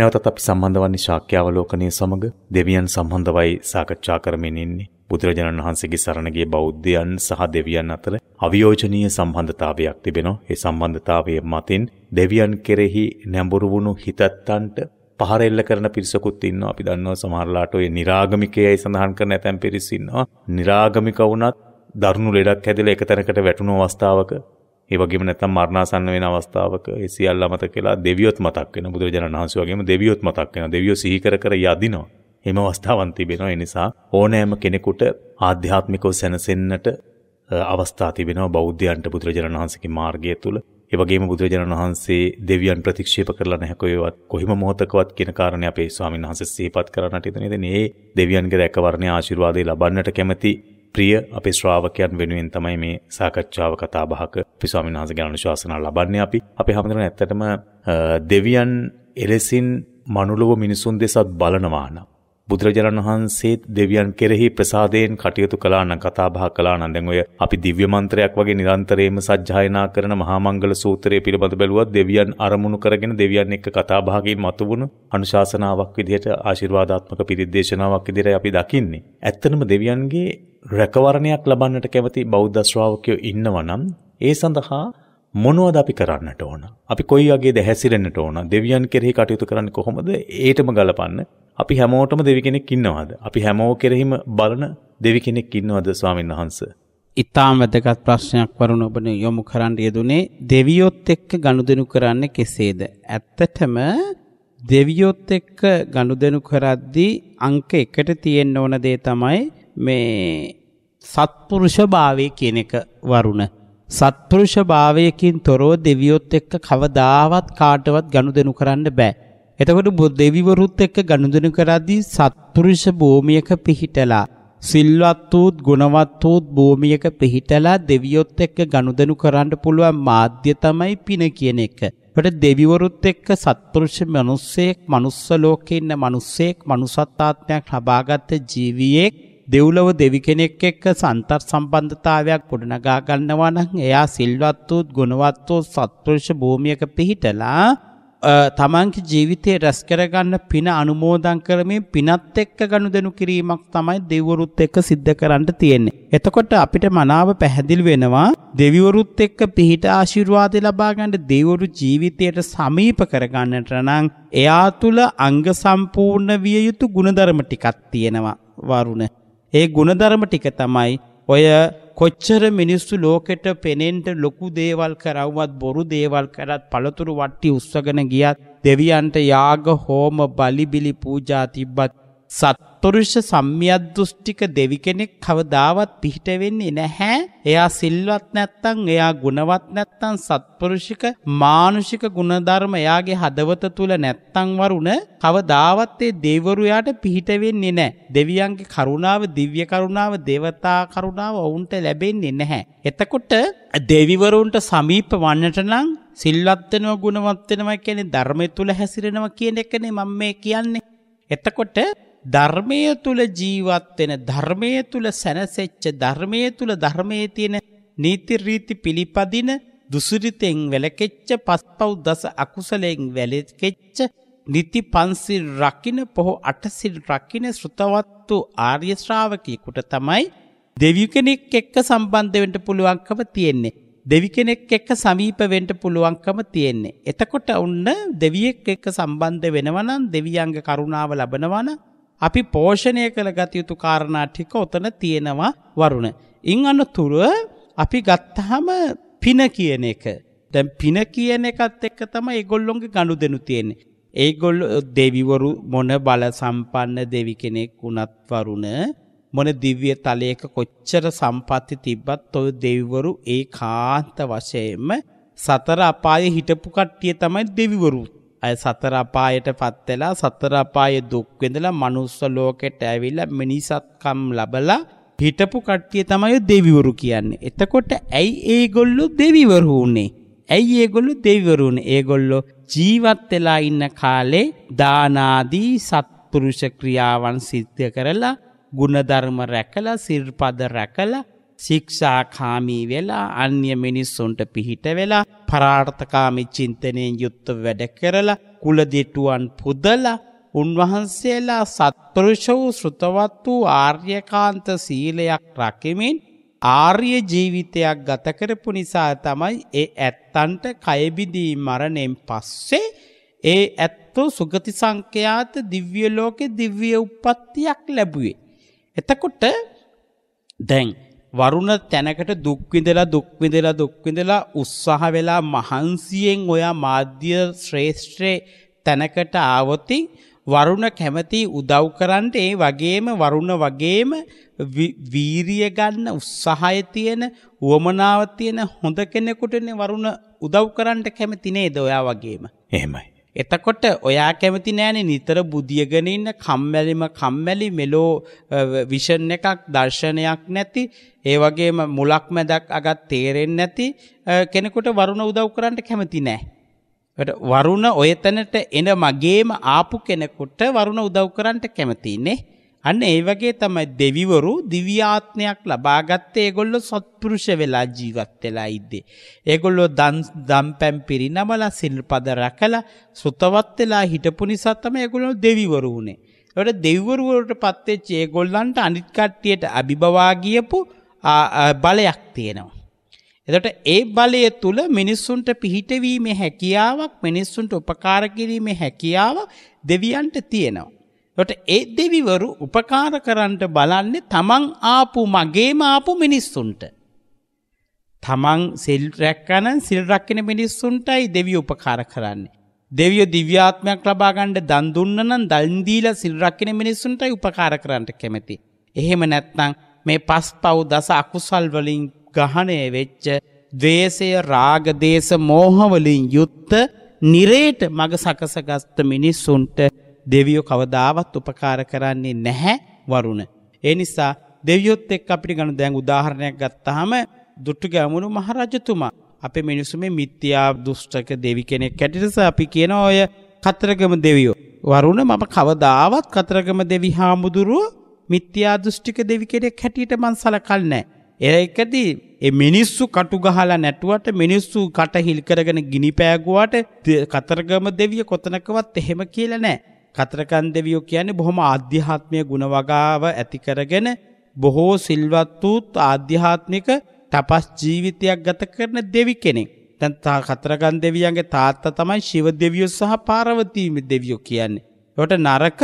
S1: නැවතත් අපි සම්බන්ධ වන්නේ ශාක්‍යාවලෝකනය සමග දෙවියන් සම්බන්ධවයි සාකච්ඡා කරමින් ඉන්නේ. බුදුරජාණන් වහන්සේගේ සරණගේ බෞද්ධයන් සහ දෙවියන් අතර අවියෝජනීය සම්බන්ධතාවයක් තිබෙනවා. ඒ සම්බන්ධතාවය මතින් දෙවියන් කෙරෙහි නැඹුරු වුණු හිතත්තන්ට පහර එල්ල කරන පිරිසකුත් ඉන්නවා. අපි දන්නවා සමහරලාට ඔය निराගමිකයයි සඳහන් කරන ඇතැම් පිරිස් ඉන්නවා. निराගමික වුණත් දරුණු ලෙඩක් හැදිලා එක තැනකට වැටුණු අවස්ථාවක ඒ වගේම නැත්තම් මරණාසන්න වෙන අවස්ථාවක ඒ සියල්ල අමතක කියලා දෙවියොත් මතක් වෙන බුදුරජාණන් වහන්සේ වගේම දෙවියොත් මතක් වෙනවා දෙවියෝ සිහි කර කර යදිනවා එම අවස්ථාවන් තිබෙනවා ඒ නිසා ඕනෑම කෙනෙකුට ආධ්‍යාත්මිකව සැනසෙන්නට අවස්ථා තිබෙනවා බෞද්ධයන්ට බුදුරජාණන් වහන්සේගේ මාර්ගය තුල ඒ වගේම බුදුරජාණන් වහන්සේ දෙවියන් ප්‍රතික්ෂේප කරලා නැහැ කොහෙවත් කොහිම මොහතකවත් කියන කාරණේ අපේ ස්වාමීන් වහන්සේ සිහිපත් කරන්නට ඉදනේ ඉතින් මේ දෙවියන්ගේ රැකවරණේ ආශිර්වාදේ ලබන්නට කැමැති ප්‍රිය අපේ ශ්‍රාවකයන් වෙනුවෙන් තමයි මේ සාකච්ඡාව කතා බහක අපි ස්වාමීන් වහන්සේ ගැන අනුශාසනා ලබන්නේ අපි අපේ හැමදෙරම ඇත්තටම දෙවියන් එලෙසින් මනුලොව මිනිසුන් දෙසත් බලනවා නම් බුදුරජාණන් වහන්සේත් දෙවියන් කෙරෙහි ප්‍රසාදයෙන් කටයුතු කළා නම් කතා බහ කළා නම් දැන් ඔය අපි දිව්‍ය මන්ත්‍රයක් වගේ නිරන්තරයෙන්ම සජ්ජායනා කරන මහා මංගල සූත්‍රය පිළිබඳ බැලුවත් දෙවියන් අරමුණු කරගෙන දෙවියන් එක්ක කතා බහකින් මතුවුණු අනුශාසනාවක් විදිහට ආශිර්වාදාත්මක පිරිද්දේශනාවක් විදිහට අපි දකින්නේ. ඇත්තනම දෙවියන්ගේ රැකවරණයක් ලබන්නට කැමති බෞද්ධ ශ්‍රාවකයෝ ඉන්නවා නම් ඒ සඳහා මොනවද අපි කරන්නට ඕන? අපි කොයි වගේද හැසිරෙන්නට ඕන? දෙවියන් කෙරෙහි කටයුතු කරන්නේ කොහොමද? ඒටම ගලපන්න. අපි හැමෝටම
S2: දෙවි කෙනෙක් ඉන්නවද? අපි හැමෝ කෙරෙහිම බලන දෙවි කෙනෙක් ඉන්නවද ස්වාමීන් වහන්ස? ඉතාම වැදගත් ප්‍රශ්නයක් වරුණ ඔබ යොමු කරන්න යෙදුනේ දෙවියොත් එක්ක ගනුදෙනු කරන්නේ කෙසේද? ඇත්තටම දෙවියොත් එක්ක ගනුදෙනු කරද්දී අංක එකට තියෙන්න ඕන දේ තමයි මේ සත්පුරුෂ භාවය කියන එක වරුණ. සත්පුරුෂ භාවයකින් තොරව දෙවියොත් එක්ක කවදාවත් කාටවත් ගනුදෙනු කරන්න බෑ. එතකොට දෙවිවරුත් එක්ක ගනුදෙනු කරද්දී සත්පුරුෂ භූමියක පිහිටලා සිල්වත් වූත් ගුණවත් වූත් භූමියක පිහිටලා දෙවියොත් එක්ක ගනුදෙනු කරන්න පුළුවන් මාධ්‍ය තමයි පින කියන එක. ඒකට දෙවිවරුත් එක්ක සත්පුරුෂ මිනිස්සෙක්, manuss ලෝකේ ඉන්න මිනිස්සෙක්, manussත් ආත්මයක් ලබාගත් ජීවියෙක් දෙව්ලොව දෙවි කෙනෙක් එක්ක සන්තර් සම්බන්ධතාවයක් ගොඩනගා ගන්නවා නම් එයා සිල්වත් වූ ගුණවත් වූ සත්පුරුෂ භූමියක පිහිටලා තමන්ගේ ජීවිතේ රැස් කරගන්න පින අනුමෝදන් කරමින් පිනත් එක්ක ගනුදෙනු කිරීමක් තමයි දෙවිවරුත් එක්ක සිද්ධ කරන්න තියෙන්නේ. එතකොට අපිට මනාව පැහැදිලි වෙනවා දෙවිවරුත් එක්ක පිහිට ආශිර්වාද ලබා ගන්න දෙවිවරු ජීවිතයට සමීප කරගන්නට නම් එයා තුල අංග සම්පූර්ණ විය යුතු ගුණධර්ම ටිකක් තියෙනවා. වරුණ ඒ ගුණධර්ම ටික තමයි ඔය කොච්චර මිනිස්සු ලෝකෙට පෙනෙන්ට ලොකු දේවල් කරවවත් බොරු දේවල් කරත් පළතුරු වට්ටි උස්සගෙන ගියත් දෙවියන්ට යාග හෝම බලිබිලි පූජා තිබ්බත් සත් සත්පුරුෂ සම්මියද්දෘෂ්ටික දෙවි කෙනෙක් කවදාවත් පිහිට වෙන්නේ නැහැ. එයා සිල්වත් නැත්තම්, එයා ගුණවත් නැත්තම් සත්පුරුෂික මානුෂික ගුණධර්ම එයාගේ හදවත තුල නැත්තම් වරුණ කවදාවත් ඒ දෙවිවරු යාට පිහිට වෙන්නේ නැහැ. දෙවියන්ගේ කරුණාව, දිව්‍ය කරුණාව, දේවතා කරුණාව වුන්ට ලැබෙන්නේ නැහැ. එතකොට දෙවිවරුන්ට සමීප වන්නට නම් සිල්වත් වෙනවා ගුණවත් වෙනවා කියන්නේ ධර්මය තුල හැසිරෙනවා කියන එකනේ මම මේ කියන්නේ. එතකොට ධර්මය තුල ජීවත් වෙන ධර්මය තුල සැනසෙච්ච ධර්මය තුල ධර්මයේ තියෙන නීති රීති පිළිපදින දුසිරිතෙන් වැළකෙච්ච පස්පව් දස අකුසලයෙන් වැළකෙච්ච නිති පන්සිල් රකින පොහො අටසිල් රකින ශ්‍රතවත් වූ ආර්ය ශ්‍රාවකයෙකුට තමයි දෙවි කෙනෙක් එක්ක සම්බන්ධ වෙන්න පුළුවන්කම තියෙන්නේ. දෙවි කෙනෙක් එක්ක සමීප වෙන්න පුළුවන්කම තියෙන්නේ. එතකොට ඔන්න දෙවියෙක් එක්ක සම්බන්ධ වෙනවා නම් දෙවියන්ගේ කරුණාව ලබනවා නම් අපි පෝෂණය කළ ගත යුතු කාරණා ටික උතන තියෙනවා වරුණ. ඉන් අනතුරුව අපි ගත්තහම පින කියන එක. දැන් පින කියන එකත් එක්ක තමයි ඒගොල්ලොන්ගේ ගනුදෙනු තියෙන්නේ. ඒගොල්ලෝ දෙවිවරු මොන බල සම්පන්න දෙවි කෙනෙක් වුණත් වරුණ මොන දිව්‍ය තලයක කොච්චර සම්පatti තිබ්බත් ඔය දෙවිවරු ඒකාන්ත වශයෙන්ම සතර අපායේ හිටපු කට්ටිය තමයි දෙවිවරුත්. අය සතර අපායට පත් වෙලා සතර අපායේ දුක් විඳලා මනුස්ස ලෝකෙට ඇවිල්ලා මිනිසත්කම් ලබලා හිටපු කට්ටිය තමයි දෙවිවරු කියන්නේ. එතකොට ඇයි ඒගොල්ලෝ දෙවිවරු වුනේ? ඇයි ඒගොල්ලෝ දෙවිවරු වුනේ? ඒගොල්ලෝ ජීවත් වෙලා ඉන්න කාලේ දාන ආදී සත්පුරුෂ ක්‍රියාවන් සිද්ධ කරලා ගුණධර්ම රැකලා සිල්පද රැකලා ශික්ෂාකාමී වෙලා අන්‍ය මිනිස්සුන්ට පිහිට වෙලා පරාර්ථකාමි චින්තනයෙන් යුත්ත වැඩ කරලා කුලදිටුවන් පුදලා උන්වහන්සේලා සත්පුරුෂ වූ ශ්‍රුතවත් වූ ආර්යකාන්ත සීලයක් රකිමින් ආර්ය ජීවිතයක් ගත කරපු නිසා තමයි ඒ ඇත්තන්ට කයබිදී මරණයෙන් පස්සේ ඒ ඇත්තෝ සුගති සංඛ්‍යාත දිව්‍ය ලෝකේ දිව්‍ය උප්පත්තියක් ලැබුවේ. එතකොට දැන් වරුණ තැනකට දුක් විඳලා දුක් විඳලා දුක් විඳලා උත්සාහ වෙලා මහන්සියෙන් ඔයා මාධ්‍ය ශ්‍රේෂ්ඨේ තැනකට ආවොති වරුණ කැමති උදව් කරන්න ඒ වගේම වරුණ වගේම වීරිය ගන්න උත්සාහය තියෙන උවමනාව තියෙන හොඳ කෙනෙකුටනේ වරුණ උදව් කරන්න කැමති නේද ඔයා වගේම. එහෙමයි. එතකොට ඔයා කැමති නෑනෙ නිතර බුදියගෙන ඉන්න කම්මැලිම කම්මැලි මෙලෝ විෂන් එකක් දර්ශනයක් නැති ඒ වගේම මුලක් මැදක් අගත් තේරෙන්නේ නැති කෙනෙකුට වරුණ උදව් කරන්න කැමති නෑ. වරුණ ඔයතනට එන මගේම ආපු කෙනෙකුට වරුණ උදව් කරන්න කැමතිනේ. අන්න ඒ වගේ තමයි දෙවිවරු දිව්‍යාත්මයක් ලබාගත්තේ ඒගොල්ලෝ සත්පුරුෂ වෙලා ජීවත් වෙලා ඉද්දී. ඒගොල්ලෝ දන් දම්පැම් පිරිනමලා සිල්පද රැකලා සුතවත් වෙලා හිටපු නිසා තමයි ඒගොල්ලෝ දෙවිවරු වුනේ. ඒකට දෙවිවරු වලටපත් වෙච්ච ඒගොල්ලන්ට අනිත් කට්ටියට අභිබවා ගියපු බලයක් තියෙනවා. එතකොට ඒ බලය තුල මිනිස්සුන්ට පිහිටවීමේ හැකියාවක් මිනිස්සුන්ට උපකාර කිරීමේ හැකියාව දෙවියන්ට තියෙනවා. ට ඒ දෙවිවරු උපකාර කරන්ට බලන්නේ තමන් ආපු මගේම ආපු මිනිස්සුන්ට. තමන් සිල් රැක්කනන් සිල් රැක්කෙන මිනිස්සුන්ටයි දෙවිය උපකාර කරන්නේ. දෙවිය දිව්‍යාත්මයක් ලබාගණ්ඩ දන් දුන්නනම් දල්දීල සිල් රැක්කෙන මිනිස්සුන්ටයි උපකාර කරන්නට කැමති. එහෙම නැත්නම් මේ පස් පව් දස අකුසල් වලින් ගහනය වෙච්ච දේශය රාගදේශ මෝහවලින් යුත්ත නිරේට මග සකසගස්ත මිනිස්සුන්ට දෙවියෝ කවදාවත් උපකාර කරන්නේ නැහැ වරුණ. ඒ නිසා දෙවියොත් එක් අපිට ගනු දැන් උදාහරණයක් ගත්තාම දුට්ටුගේ අමුණු මහරජතුමා අපේ මිනිසු මේ මිත්‍යා දුෂ්ටක දෙවි කෙනෙක් කැටිටස අපි කියන ඔය කතරගම දෙවියෝ. වරුණ මම කවදාවත් කතරගම දෙවි හාමුදුරුව මිත්‍යා දෘෂ්ටික දෙවි කෙනෙක් හැටියට මං සලකන්නේ. ඒකදී ඒ මිනිස්සු කටු ගහලා නැටුවට මිනිස්සු කට හිල් කරගෙන ගිනි පෑගුවාට කතරගම දෙවිය කොතනකවත් එහෙම කියලා නැහැ. කතරකන් දෙවියෝ කියන්නේ බොහොම ආධ්‍යාත්මය ගුණ වගාව ඇති කරගෙන බොහෝ සිල්වත් වූත් ආධ්‍යාත්මික තපස් ජීවිතයක් ගත කරන දෙවි කෙනෙක්. දැන් තා කතරගම් දෙවියන්ගේ තාත්තා තමයි ශිව දෙවියෝ සහ පාර්වතී දෙවියෝ කියන්නේ. ඒකට නරක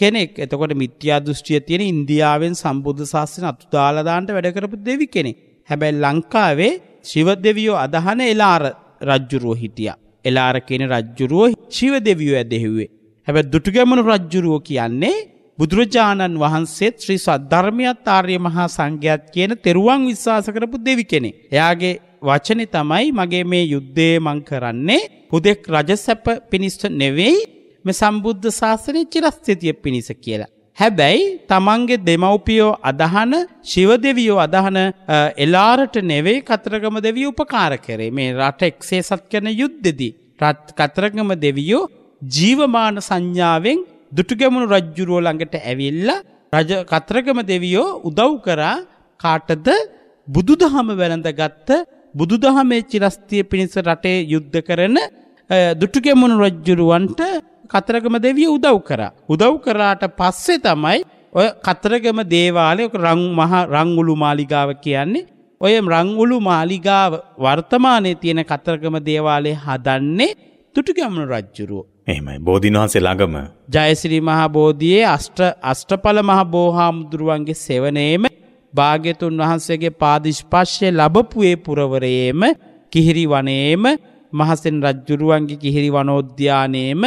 S2: කෙනෙක්. එතකොට මිත්‍යා දෘෂ්ටිය තියෙන ඉන්දියාවෙන් සම්බුද්ධ ශාසනය අතු දාලා දාන්න වැඩ කරපු දෙවි කෙනෙක්. හැබැයි ලංකාවේ ශිව දෙවියෝ අදහන එලාර රජ්ජුරුව හිටියා. එලාර කියන රජ්ජුරුව ශිව දෙවියෝ ඇදෙහුවේ. හැබැ දුටුගැමුණු රජ්ජුරුවෝ කියන්නේ බුදුරජාණන් වහන්සේ ශ්‍රී සද්ධර්මයත් ආර්ය මහා සංඝයාත් කියන තෙරුවන් විශ්වාස කරපු දෙවි කෙනෙ. එයාගේ වචනේ තමයි මගේ මේ යුද්ධේ මං කරන්නේ හුදෙක් රජසැප පිණිස නෙවෙයි මේ සම්බුද්ධ ශාසනයේ චිරස්ථිතිය පිණිස කියලා. හැබැයි තමන්ගේ දෙමව්පියෝ අදහන ශිව දෙවියෝ අදහන එලාරට නෙවෙයි කතරගම දෙවියෝ උපකාර කරේ මේ රට එක්සේසත් කරන යුද්ධෙදී. රත් කතරගම දෙවියෝ ජීවමාන සංඥාවෙන් දුටුගැමුණු රජ්ජුරුව ළඟට ඇවිල්ලා රජ කතරගම දෙවියෝ උදව් කරා කාටද බුදුදහම වැළඳගත්ත බුදුදහමේ චිරස්තිය පිණිස රටේ යුද්ධ කරන දුටුගැමුණු රජ්ජුරුවන්ට කතරගම දෙවිය උදව් කරා. උදව් කරාට පස්සේ තමයි ඔය කතරගම දේවාලය රං මහ රංගුළු මාලිගාව කියන්නේ ඔය රංගුළු මාලිගාව වර්තමානයේ තියෙන කතරගම දේවාලය හදන්නේ තුටුගැමුණු රජ්ජුරුවෝ.
S1: එහෙමයි බෝධීන් වහන්සේ ළඟම
S2: ජයසිරි මහා බෝධියේ අෂ්ට අෂ්ටඵල මහා බෝහාමුදුරුවන්ගේ සෙවණේම භාග්‍යතුන් වහන්සේගේ පාදිස්පර්ශය ලැබපු ඒ පුරවරයේම කිහිරි වනයේම මහසෙන් රජුරුවන්ගේ කිහිරි වනෝද්‍යානයේම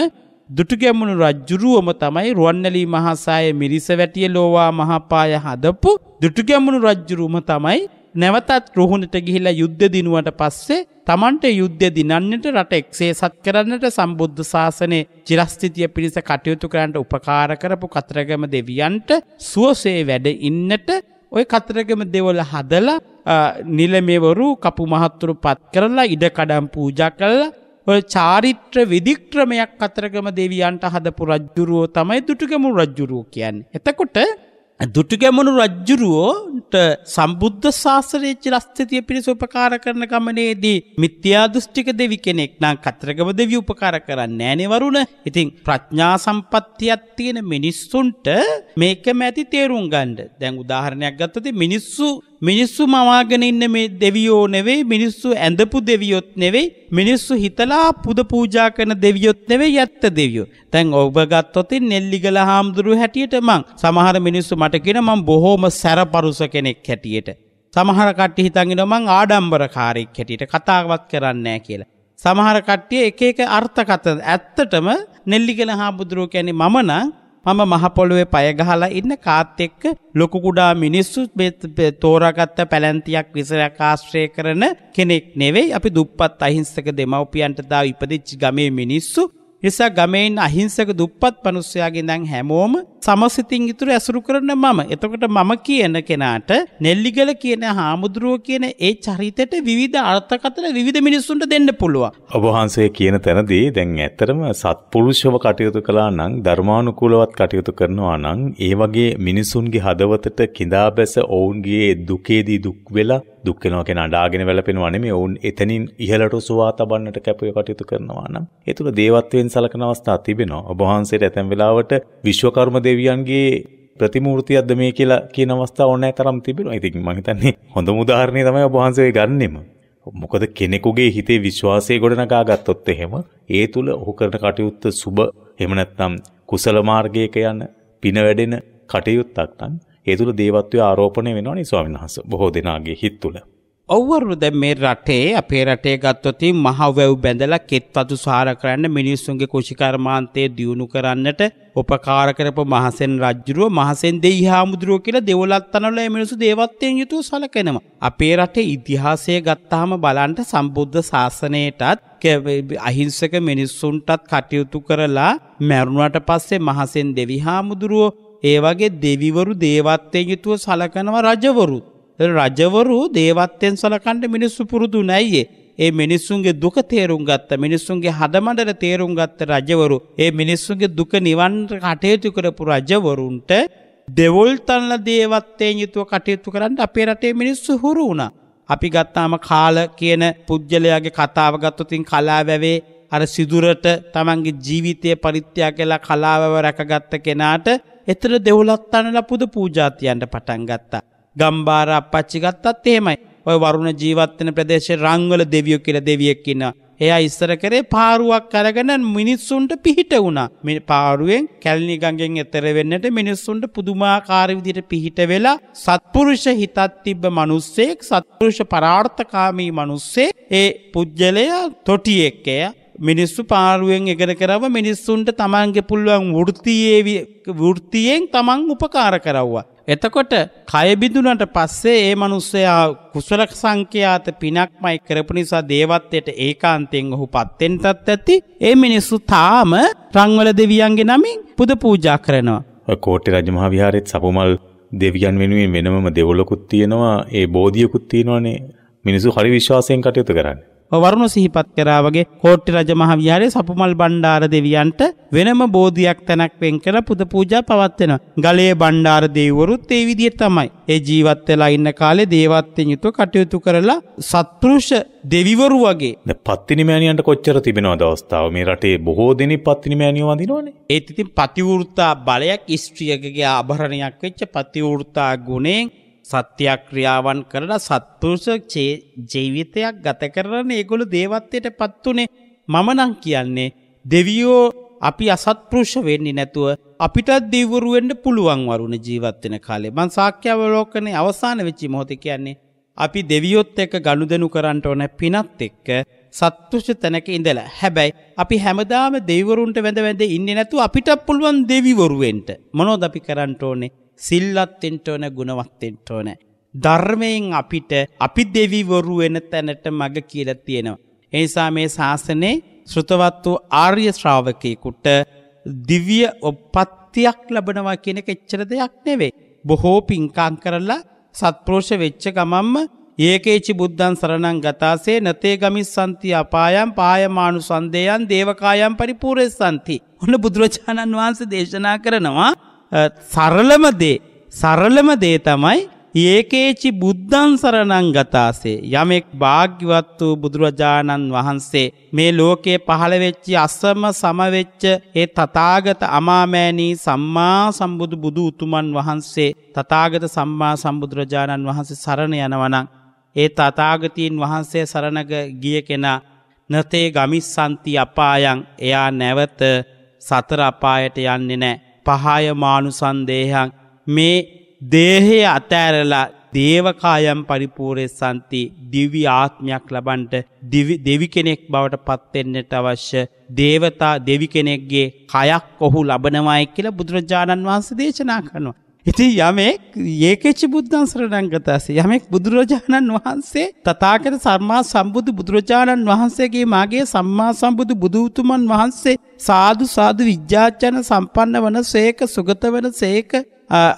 S2: දුටුගැමුණු රජ්ජුරුවම තමයි රුවන්නලී මහාසාය මිරිස වැටිය ලෝවා මහපාය හදපු දුටුගැමුණු රජ්ජුරුවම තමයි නැවතත් රුහුණට ගිහිලා යුද්ධ දිනුවට පස්සේ තමන්ට යුද්ධ දිනන්නට රට එක්සේසත් කරන්නට සම්බුද්ධ ශාසනය චිරස්ථිතිය පිණිස කටයුතු කරන්නට උපකාර කරපු කතරගම දෙවියන්ට සුවසේ වැඩ ඉන්නට ඔය කතරගම දෙවල හදලා නිලමෙවරු කපු මහත්තුරු පත් කරලා ඉඩකඩම් පූජා කරලා ඔය චාරිත්‍ර විදික්‍රමයක් කතරගම දෙවියන්ට හදපු රජ්ජුරුවෝ තමයි දුටුගමු රජ්ජුරුවෝ කියන්න. එතකොට දුටුගැමුණු රජ්ජුරුවෝට සම්බුද්ධ ශාසනයේ චිරස්ථිතිය පිණිස උපකාර කරන ගමනේදී මිත්‍යා දෘෂ්ටික දෙවි කෙනෙක් නම් කතරගම දෙවියෝ උපකාර කරන්නේ නැනේ වරුණ. ඉතින් ප්‍රඥා සම්පත්තියක් තියෙන මිනිස්සුන්ට මේකම ඇති තේරුම් ගන්න. දැන් උදාහරණයක් ගත්තොත් මිනිස්සු මිනිස්සු මවාගෙන ඉන්න මේ දෙවියෝ නෙවෙයි මිනිස්සු ඇඳපු දෙවියොත් නෙවෙයි මිනිස්සු හිතලා පුද පූජා කරන දෙවියොත් නෙවෙයි ඇත්ත දෙවියෝ. දැන් ඔබ ගත්තොත් නෙල්ලිගල හාමුදුරුව හැටියට මං සමහර මිනිස්සු මටගෙන මං බොහෝම සැරපරුස කෙනෙක් හැටියට. සමහර කට්ටි හිතගෙන මං ආඩම්බරකාරයෙක් හැටියට කතාවත් කරන්නෑ කියලා. සමහර කට්ටිය එක එක අර්ථකත ඇත්තටම නෙල්ලිගල හා බුදුරුව කැනෙ මම නම් මම මහපොළුවේ පයගහලා ඉන්න කාත් එක්ක ලොකු කුඩා මිනිස්සු තෝරාගත්ත පැලැන්තියක් විසරයක් ආශ්‍රය කරන කෙනෙක් නෙවෙයි අපි දුප්පත් අහිංසක දෙමව්පියන්ට දා ඉපදිච්ච ගමේ මිනිස්සු නිසා ගමයින් අහිංසක දුප්පත් පනුස්සයාගේ දැන් හැමෝම සමසිතින් ඉතුර ඇසුරු කරන මම එතකොට මම කියන කෙනාට නෙල්ලිගල කියන හාමුදුරුව කියන ඒ චරිතයට විධ අර්ථකතන විධ මිනිස්සුන්ට දෙන්න පුළුවන්.
S1: ඔබහන්සේ කියන තැනදී දැන් ඇත්තරම සත්පුරුෂව කටයුතු කලා නං ධර්මානුකූලවත් කටයුතු කරනවා නං ඒ වගේ මිනිසුන්ගේ හදවතට කිඳා බැස ඔවුන්ගේ දුකේදී දුක් වෙලා දුක්කෙනවා කෙන අඩාගෙන වැලපෙනවා නෙමේ ඔවුන් එතනින් ඉහලට සුවා තබන්නට කැපය කටයුතු කරනවා නම් එතුළ දේවත්වෙන් අනුකම්පාවෙන් සලකන අවස්ථා තිබෙනවා. ඔබ වහන්සේට ඇතැම් වෙලාවට විශ්වකර්ම දෙවියන්ගේ ප්‍රතිමූර්තියක්ද මේ කියලා කියන අවස්ථා ඕනෑ තරම් තිබෙනවා. ඉතින් මම හිතන්නේ හොඳම උදාහරණය තමයි ඔබ වහන්සේ ගන්නෙම. මොකද කෙනෙකුගේ හිතේ විශ්වාසය ගොඩනගා ගත්තොත් එහෙම ඒ තුල ඔහු කරන කටයුත්ත සුබ එහෙම නැත්නම් කුසල මාර්ගයක යන පින වැඩෙන කටයුත්තක් නම් ඒ තුල දේවත්වයේ ආරෝපණය වෙනවනේ ස්වාමීන් වහන්සේ බොහෝ දෙනාගේ හිත් තුල.
S2: ඔව්වරු දැ මේ රටේ අපේ රටේ ගත්තොති මහවැව් බැඳලා කෙත්වතු සාර කරන්න මිනිස්සුන්ගේ කෘෂිකර්මාන්තය දියුණු කරන්නට උපකාරකරපු මහසෙන් රජ්ජුරුව මහසෙන් දෙයි හාමුදුරුව කියලා දෙවලත්තනල මිනිසු දේවත්වයෙන් යුතුව සලකෙනවා. අපේ රටේ ඉතිහාසය ගත්තාහම බලන්ට සම්බුද්ධ ශාසනයටත් අහිංසක මිනිස්සුන්ටත් කටයුතු කරලා මැරුණට පස්සේ මහසෙන් දෙවි හාමුදුරුවෝ ඒ වගේ දෙවිවරු දේවත්වයෙන් යුතුව සලකනවා රජවරුත්. රජවරු දේවත්තෙන් සලකන්ට මිනිස්සු පුරුදු නැයියේ. ඒ මිනිස්සුන්ගේ දුක තේරුම් ගත්ත මිනිස්සුන්ගේ හදමඩට තේරුම් ගත්ත රජවරු ඒ මිනිස්සුන්ගේ දුක නිවන්ට කටයුතු කරපු රජවරුන්ට දෙවොල්තන්න දේවත්තයෙන් යුතුව කටයුතු කරන්න අපේ රටේ මිනිස්සු හුරු වුණ. අපි ගත්තාම කාල කියන පුද්ගලයාගේ කතාව ගත්තතින් කලා වැවේ අර සිදුරට තමන්ගේ ජීවිතය පරිත්‍යා කලා කලාවව රැකගත්ත කෙනාට එතර දෙවුලත්තන්නල පුද පූජාතියන්ට පටන් ගත්තා. ගම්බාර අපච්චි ගත්තත් එහෙමයි. ඔය වරුණ ජීවත්වන ප්‍රදේශ රංවල දෙවියෝ කියල දෙවියෙක්කින්න. එයා ඉස්සර කරේ පාරුවක් කරගෙන මිනිස්සුන්ට පිහිට වුණා. මේ පාරුවෙන් කැල්නි ගඟෙන් එතර වෙන්නට මිනිස්සුන්ට පුදුමාකාරවිදිට පිහිට වෙලා සත්පුරුෂ හිතත් තිබ්බ මනුස්සෙක් සත්පුරුෂ පරාර්ථකාමී මනුස්සේ ඒ පුද්ගලය තොටියෙක්කය මිනිස්සු පාරුවෙන් එගර කරව මිනිස්සුන්ට තමන්ගේ පුළුවන් වෘතියේ වෘතියෙන් තමන් උපකාර කරව්වා. එතකොට කයබිදුනට පස්සේ ඒ මනුස්සයා කුසල සංඛ්‍යාත පිනක්මයි කරපු නිසා දේවත්වයට ඒකාන්තයෙන් ඔහු පත්වෙන්නත් ඇති. ඒ මිනිස්සු තාම රංවල දෙවියන්ගේ නමින් පුද පූජා කරනවා. කෝට්ටේ රජමහා
S1: විහාරෙත් සපුමල් දෙවියන් වෙනුවෙන් වෙනමම දෙවලකුත් තියෙනවා. ඒ බෝධියකුත් තියෙනවානේ. මිනිස්සු හරි විශ්වාසයෙන් කටයුතු කරන්නේ.
S2: වරුණු සිහිපත් කරා වගේ කෝට්ටි රජ මහ විහාරයේ සපුමල් බණ්ඩාර දෙවියන්ට වෙනම බෝධියක් තැනක් වෙන් කර පුද පූජා පවත්වනවා. ගලේ බණ්ඩාර දෙවිවරුත් ඒ විදිහට තමයි. ඒ ජීවත් වෙලා ඉන්න කාලේ දේවත්වයෙන් යුතුව කටයුතු කරලා සත්පුරුෂ දෙවිවරු වගේ.
S1: දැන් පත්තිනි මෑණියන්ට කොච්චර තිබෙනවද අවස්ථාව? මේ රටේ
S2: බොහෝ දෙනෙක් පත්තිනි මෑණියෝ වඳිනවනේ. ඒත් ඉතින් පතිවෘත්තා බලයක් ස්ත්‍රියකගේ ආභරණයක් වෙච්ච පතිවෘත්තා ගුණයෙන් සත්‍යක්‍රියාවන් කරලා සත්පුරුෂ ජීවිතයක් ගත කරන ඒගොල්ලෝ දේවත්වයට පත් උනේ මම නම් කියන්නේ දෙවියෝ අපි අසත්පුරුෂ වෙන්නේ නැතුව අපිටත් දිවුරු වෙන්න පුළුවන් වරුණ ජීවත් වෙන කාලේ මං සාක්්‍යවලෝකනේ අවසාන වෙච්ච මොහොතේ කියන්නේ අපි දෙවියොත් එක්ක ගනුදෙනු කරන්න ඕන පිනත් එක්ක සත්තුෂ තැනක ඉඳලා හැබැයි අපි හැමදාම දෙවිවරුන්ට වැඳ වැඳ ඉන්නේ නැතුව අපිටත් පුළුවන් දෙවිවරු වෙන්න මොනවද අපි කරන්න ඕනේ සිල්ලත්තෙන්ට ඕන ගුණවත්තෙන්ට ඕන. ධර්මයෙන් අපිට අපි දෙවිවරු වෙන තැනට මග කියල තියෙනවා. එනිසා මේ ශාසනයේ ශෘතවත් වූ ආර්ය ශ්‍රාවකයකුට දිවිය ඔප්පත්තියක් ලබනවා කියන එච්චර දෙයක් නෙවේ. බොහෝ පින්කාං කරලා සත්ප්‍රෝෂ වෙච්ච ගමම්ම ඒකේචි බුද්ධන් සරණං ගතාසේ නතේ ගමිස් සන්ති අපායම් පායමානු සන්දේයන් දේවකායම් පරිපූරෙස් සන්ති. ඔන්න බුදුරජාණන් වහන්සේ දේශනා කරනවා සරලම දේ සරලම දේ තමයි ඒකේචි බුද්ධන් සරණං ගතාසේ යමෙක් භාග්‍යවත් වූ බුදුරජාණන් වහන්සේ මේ ලෝකයේ පහළවෙච්චි අස්සම සමවෙච්ච ඒ තථාගත අමාමෑණී සම්මා සම්බුදු බුදු උතුමන් වහන්සේ තථාගත සම්මා සම්බුදුරජාණන් වහන්සේ සරණ යනවනම් ඒ තථාගතීන් වහන්සේ සරණග ගිය කෙනා නතේ ගමිස්සන්ති අපායන් එයා නැවත සතර අපායට යන්නේ නැහැ පහය මානුසන්දේහං මේ දේහය අතෑරලා දේවකායම් පරිපූර්ය සන්ති දිවි ආත්මයක් ලබන්ට දෙවි කෙනෙක් බවට පත්වෙන්නට අවශ්‍ය දේවතා දෙවි කෙනෙක්ගේ කයක් ඔහු ලබනවායි කියලා බුදුරජාණන් වහන්සේ දේශනා කරනවා. ඉතින් යමෙක් ඒකෙච්චි බුද්ධං සරණංගතස්ස යමෙක් බුදුරජාණන් වහන්සේ තථාගත සම්මා සම්බුදු බුදුරජාණන් වහන්සේගේ මාගේ සම්මා සම්බුදු බුදුතුමන් වහන්සේ සාදු සාදු විජ්ජාචන සම්පන්න වන සේක සුගත වන සේක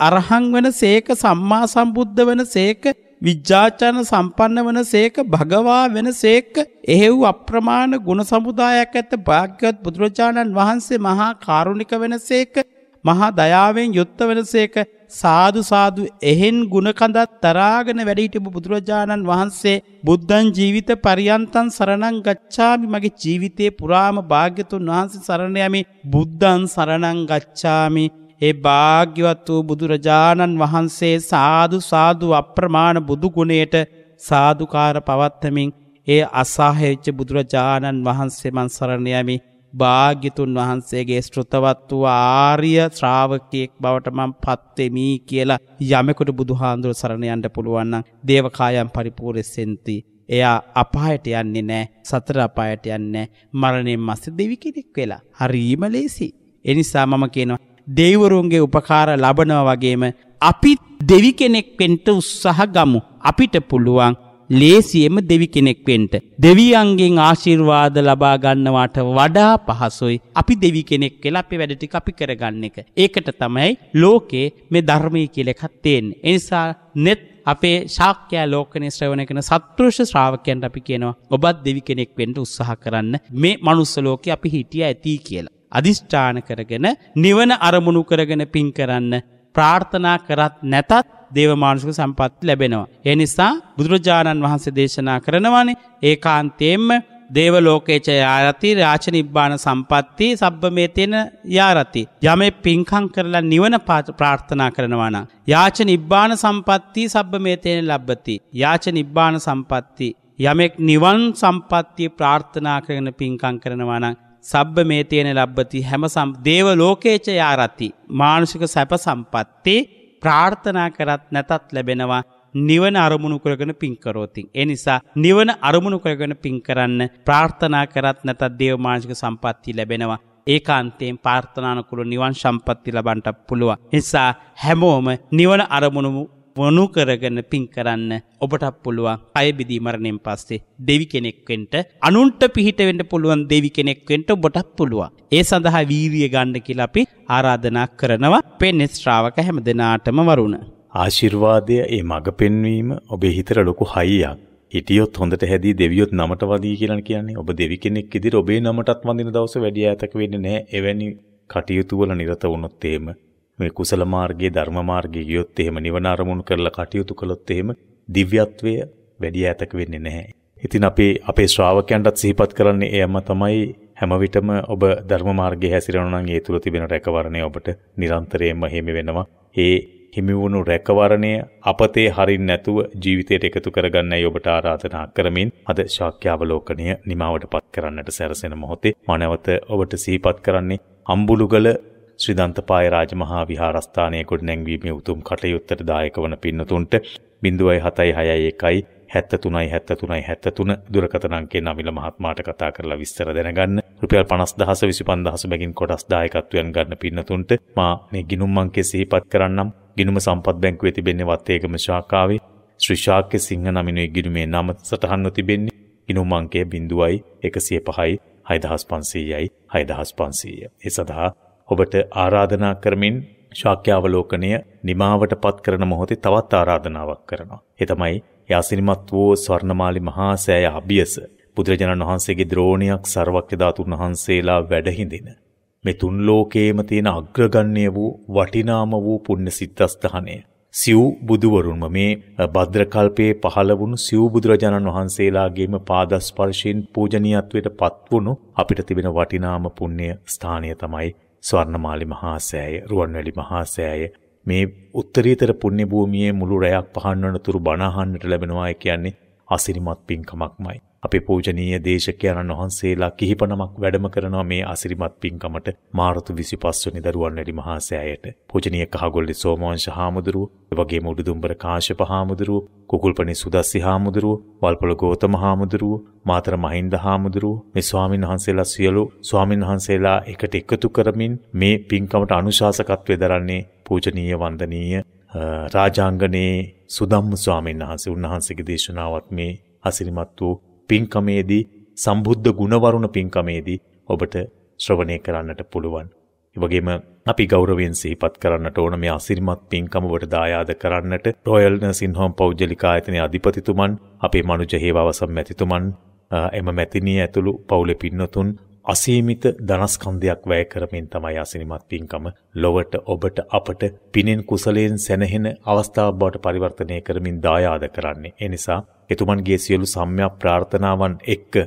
S2: අරහං වන සේක සම්මා සම්බුද්ධ වන සේක විජ්ජාචන සම්පන්න වන සේක භගවා වෙන සේක එහෙව් අප්‍රමාණ ගුණ සමුදායක් ඇත භාග්‍යවත් බුදුරජාණන් වහන්සේ මහා කාරුණික වෙන සේක මහා දයාවෙන් යුත්ත වෙනසේක සාදු සාදු එහෙන් ගුණකඳත් තරාගෙන වැඩිහිටපු බුදුරජාණන් වහන්සේ බුද්ධන් ජීවිත පරියන්තන් සරණං ගච්ඡාමි මගේ ජීවිතේ පුරාම භාග්‍යතුන් වහන්සේ සරණ යමි බුද්ධන් සරණං ගච්ඡාමි ඒ භාග්‍යවත් වූ බුදුරජාණන් වහන්සේ සාදු සාදු අප්‍රමාණ බුදු ගුණයට සාදුකාර පවත්තමින් ඒ අසහායච්ච බුදුරජාණන් වහන්සේ මන් සරණ යමි භාග්‍යතුන් වහන්සේගේ ශ්‍රෘතවත් වූ ආර්ය ශ්‍රාවකයෙක් බවට මම පත්වෙමි කියලා යමෙකුට බුදුහාඳුර සරණ යන්න පුළුවන් නම් දේවකායම් පරිපූර්ණසෙන්ති. එයා අපායට යන්නේ නැහැ. සතර අපායට යන්නේ මරණයෙන් මස්සේ දෙවි කෙනෙක් වෙලා. හරීම ලේසි. ඒ නිසා මම කියනවා දෙවිවරුන්ගේ උපකාර ලබනවා වගේම අපි දෙවි කෙනෙක් වෙන්න උත්සාහ ගමු. අපිට පුළුවන් ලේසියෙම දෙවි කෙනෙක් වෙන්ට. දෙවියන්ගෙන් ආශිර්වාද ලබා ගන්නවාට වඩා පහසුයි අපි දෙවි කෙනෙක් වෙලා අපි වැඩ ටික අපි කරගන්න එක. ඒකට තමයි ලෝකේ මේ ධර්මය කියලා එකක් තියෙන්නේ. ඒ නිසා net අපේ ශාක්‍යයා ලෝකනේ ශ්‍රවණය කරන සත්පුරුෂ ශ්‍රාවකයන්ට අපි කියනවා ඔබත් දෙවි කෙනෙක් වෙන්න උත්සාහ කරන්න. මේ මනුස්ස ලෝකේ අපි හිටියා ඇති කියලා. අදිෂ්ඨාන කරගෙන නිවන අරමුණු කරගෙන පින් කරන්න ප්‍රාර්ථනා කරත් නැතත් දේවමානුෂක සම්පත් ලැබෙනවා. ඒ නිසා බුදුරජාණන් වහන්සේ දේශනා කරනවානේ ඒ කාන්තයෙන්ම දේවලෝකේච යාරති රාච නිබ්බාන සම්පත්ති සබ්බ මේ තියෙන යාරති. යමේ පින්කම් කරලා නිවන ප්‍රාර්ථනා කරනවා නම් යාච නිබ්බාන සම්පත්ති සබ්බ මේ තියෙන ලබ්බති. යාච නිබ්බාන සම්පත්ති යමෙක් නිවන් සම්පත්තිය ප්‍රාර්ථනා කරගෙන පින්කම් කරනවා නම් සබ්බ මේ තියෙන ලබ්බති හැම දේව ලෝකේච යාරති. මානුෂික සැප සම්පත්ති ප්‍රාර්ථනා කරත් නැතත් ලැබෙනවා නිවන අරමුණු කරගෙන පින්කරෝතින්. එනිසා නිවන අරමුණු කරගෙන පින් කරන්න ප්‍රාර්ථනා කරත් නැතත් දේවමාංශික සම්පත්ති ලැබෙනවා. ඒකාන්තයෙන් පාර්ථනානකුළු නිවන් සම්පත්ති ලබන්ට පුළුව. නිසා හැමෝම නිවන අරමුණුමු වනු කරගෙන පින් කරන්න ඔබටත් පුළුවන් අයබිදී මරණයෙන් පස්සේ දෙවි කෙනෙක්වෙන්ට අනුන්ට පිහිට වෙන්න පුළුවන් දෙවි කෙනෙක්වෙන්ට ඔබටත් පුළුවන්. ඒ සඳහා වීරිය ගන්න කියලා අපි ආරාධනා කරනවා පෙන්නේ ශ්‍රාවක හැම දෙනාටම වරුණ.
S1: ආශිර්වාදය ඒ මඟ පෙන්වීම ඔබේ හිතට ලොකු හයියක්. හිටියොත් හොඳට හැදී දෙවියොත් නමට වදී කියලා කියන්නේ ඔබ දෙවි කෙනෙක් ඉදිරිය ඔබේ නමටත් වඳින දවස වැඩි ඈතක වෙන්නේ නැහැ එවැනි කටයුතු වල නිරත වුණොත් එහෙම මේ කුසල මාර්ගයේ ධර්ම මාර්ගයේ ගියොත් එහෙම නිවන අරමුණු කරලා කටයුතු කළොත් එහෙම දිව්‍යත්වය වැඩි ඈතක වෙන්නේ නැහැ. ඉතින් අපේ අපේ ශ්‍රාවකයන්ටත් සිහිපත් කරන්නේ එයම තමයි හැම විටම ඔබ ධර්ම මාර්ගයේ හැසිරෙනවා නම් ඒ තුල තිබෙන රැකවරණය ඔබට නිරන්තරයෙන්ම හිමි වෙනවා. ඒ හිමිවුණු රැකවරණය අපතේ හරින් නැතුව ජීවිතයට එකතු කරගන්නයි ඔබට ආරාධනා කරමින් අද ශාක්‍යාවලෝකනය නිමාවට පත් කරන්නට සැරසෙන මොහොතේ මනවත ඔබට සිහිපත් කරන්නේ අම්බුලුගල ශ්‍රී දන්තපාය රාජමහා විහාරස්ථානයේ ගොඩනැංවීමේ උතුම් කටයුත්තට දායක වන පින්නතුන්ට 0.761 73යි 73යි 73 දුරකථන අංකයෙන් අමිල මහත්මයාට කතා කරලා විස්තර දැනගන්න. රුපියල් 50000 25000 බැගින් කොටස් දායකත්වයෙන් ගන්න පින්නතුන්ට මා මේ ගිණුම් අංකය සිහිපත් කරන්නම්. ගිණුම සම්පත් බැංකුවේ තිබෙන්නේ වත්තේගම ශාඛාවේ ශ්‍රී ශාක්‍ය සිංහ නමිනුයි ගිණුමේ නම සටහන්ව තිබෙන්නේ. ගිණුම් අංකය 0.105යි 6500යි 6500. ඒ සඳහා ඔබට ආරාධනා කරමින් ශාක්‍යාවලෝකනය නිමාවට පත් කරන මොහොතේ තවත් ආරාධනාවක් කරනවා. ඒ තමයි යාසිරිමත් වූ ස්වර්ණමාලි මහා සෑය අභියස බුදුරජාණන් වහන්සේගේ ද්‍රෝණියක් සර්වක්‍ය ධාතුන් වහන්සේලා වැඩහිඳින මේ තුන් ලෝකයේම තියෙන අග්‍රගණ්‍ය වූ වටිනාම වූ පුණ්‍ය සිද්ධාස්ථානය සිව් බුදුවරුන්ම මේ භද්‍රකල්පයේ පහළ වුණු සිව් බුදුරජාණන් වහන්සේලාගේම පාදස්පර්ශයෙන් පූජනීයත්වයට පත් වුණු අපිට තිබෙන වටිනාම පුණ්‍ය ස්ථානය තමයි ස්වර්ණමාලි මහාසෑය, රුවන්වැලි මහාසෑය මේ උත්තරීතර පුණ්‍ය භූමියේ මුළු රැයක් පහන් වනතුරු බණ අහන්නට ලැබෙනවා කියන්නේ අසිරිමත් පින්කමක්මයි. අපේ පූජනීය දේශකයන්න් වහන්සේලා කිහිප නමක් වැඩම කරනවා මේ අසිරිමත් පින්කමට මාර්තු 25 වෙනි දරුවන් වැඩි මහා සෑයට. පූජනීය කහගොල්ලේ සෝමවංශ හාමුදුරුව, ඒ වගේම උඩුදුම්බර කාශ්‍යප හාමුදුරුව, කුකුල්පනේ සුදස්සි හාමුදුරුව, වල්පොළ ගෝතම හාමුදුරුව, මාතර මහින්ද හාමුදුරුව මේ ස්වාමින් වහන්සේලා සියලු ස්වාමින් වහන්සේලා එකට එකතු කරමින් මේ පින්කමට අනුශාසකත්වය දරන්නේ පූජනීය වන්දනීය රාජාංගනයේ සුදම්ම ස්වාමීන් වහන්සේ උන්වහන්සේගේ දේශනාවත් මේ හසිරිමත් වූ පින්කමේදී සම්බුද්ධ ගුණවරුණ පින්කමේදී ඔබට ශ්‍රවණය කරන්නට පුළුවන්. වගේම අපි ගෞරවයෙන් සිහිපත් කරන්නට ඕන මේ අසිරිමත් පින්කම ඔබට දායාද කරන්නට රොයල් නර්සින් හෝම් පෞද්ගලික ආයතනයේ අධිපතිතුමන් අපේ මනුජ හේවාවසම් මැතිතුමන් එම මැතිණිය ඇතුළු පවුලේ පින්නතුන් අසීමිත ධනස්කන්ධයක් වැය කරමින් තමයි අසිරිමත් පින්කම ලොවට ඔබට අපට පිනෙන් කුසලයෙන් සැනහෙන අවස්ථාවක් බවට පරිවර්තනය කරමින් දායාද කරන්නේ. ඒ නිසා එතුමන්ගේ සියලු සම්‍යක් ප්‍රාර්ථනාවන් එක්ක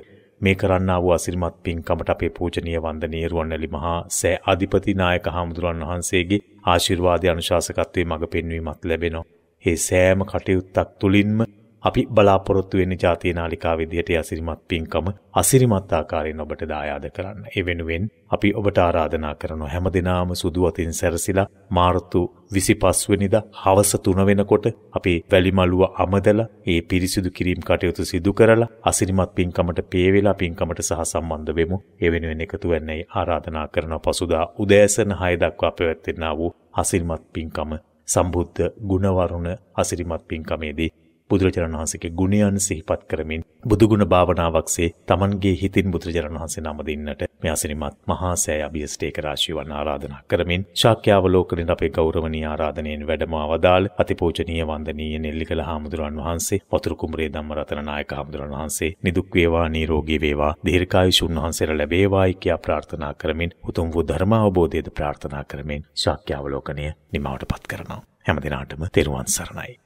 S1: මේ කරන්නා වූ අසිරිමත් පින්කමට අපේ පූජනීය වන්දනීය රුවන්වැලි මහා සෑ අධිපති නායක හාමුදුරන් වහන්සේගේ ආශිර්වාදය අනුශාසකත්වයේ මඟ පෙන්වීමක් ලැබෙනවා. මේ සෑම කටයුත්තක් තුලින්ම අපි බලාපොරොත්තු වෙන්නේ ජාතිය නාලිකා විදියට අසිරිමත් පින්කම අසිරිමත් ආකාරයෙන් ඔබට දායාද කරන්න. ඒ වෙනුවෙන් අපි ඔබට ආරාධනා කරනවා හැම දිනාම සුදු අතින් සැරසිලා මාර්තු 25 වෙනිදා හවස 3 වෙනකොට අපි වැලිමලුව අමදලා ඒ පිරිසිදු කිරීම කටයුතු සිදු කරලා අසිරිමත් පින්කමට පේ වේලා පින්කමට සහ සම්බන්ධ වෙමු. ඒ වෙනුවෙන් එකතු වෙන්නයි ආරාධනා කරන පසුදා උදෑසන 6 දක්වා පැවැත්වෙනා වූ අසිරිමත් පින්කම සම්බුද්ධ ගුණවරුණ අසිරිමත් පින්කමේදී බුදුරජාණන් වහන්සේගේ ගුණයන් සිහිපත් කරමින් බුදුගුණ භාවනාවක්සේ Tamanගේ හිතින් බුදුරජාණන් වහන්සේ නම දෙන්නට මේ අසිරිමත් මහා සෑය අභිෂ්ඨේක රාශියවන් ආරාධනා කරමින් ශාක්‍යවලෝකනින් අපේ ගෞරවනීය ආරාධනෙන් වැඩම අවදාළ අතිපූජනීය වන්දනීය නෙල්ලිකල හාමුදුරන් වහන්සේ වතුරු කුඹුරේ ධම්මරතන නායක හාමුදුරන් වහන්සේ නිදුක් වේවා නිරෝගී වේවා දීර්ඝායුෂ උන්වහන්සේට ලැබේවායි කියා ප්‍රාර්ථනා කරමින් උතුම් වූ ධර්ම අවබෝධයද ප්‍රාර්ථනා කරමින් ශාක්‍යවලෝකණය නිමවටපත් කරනවා හැම දිනාටම තෙරුවන් සරණයි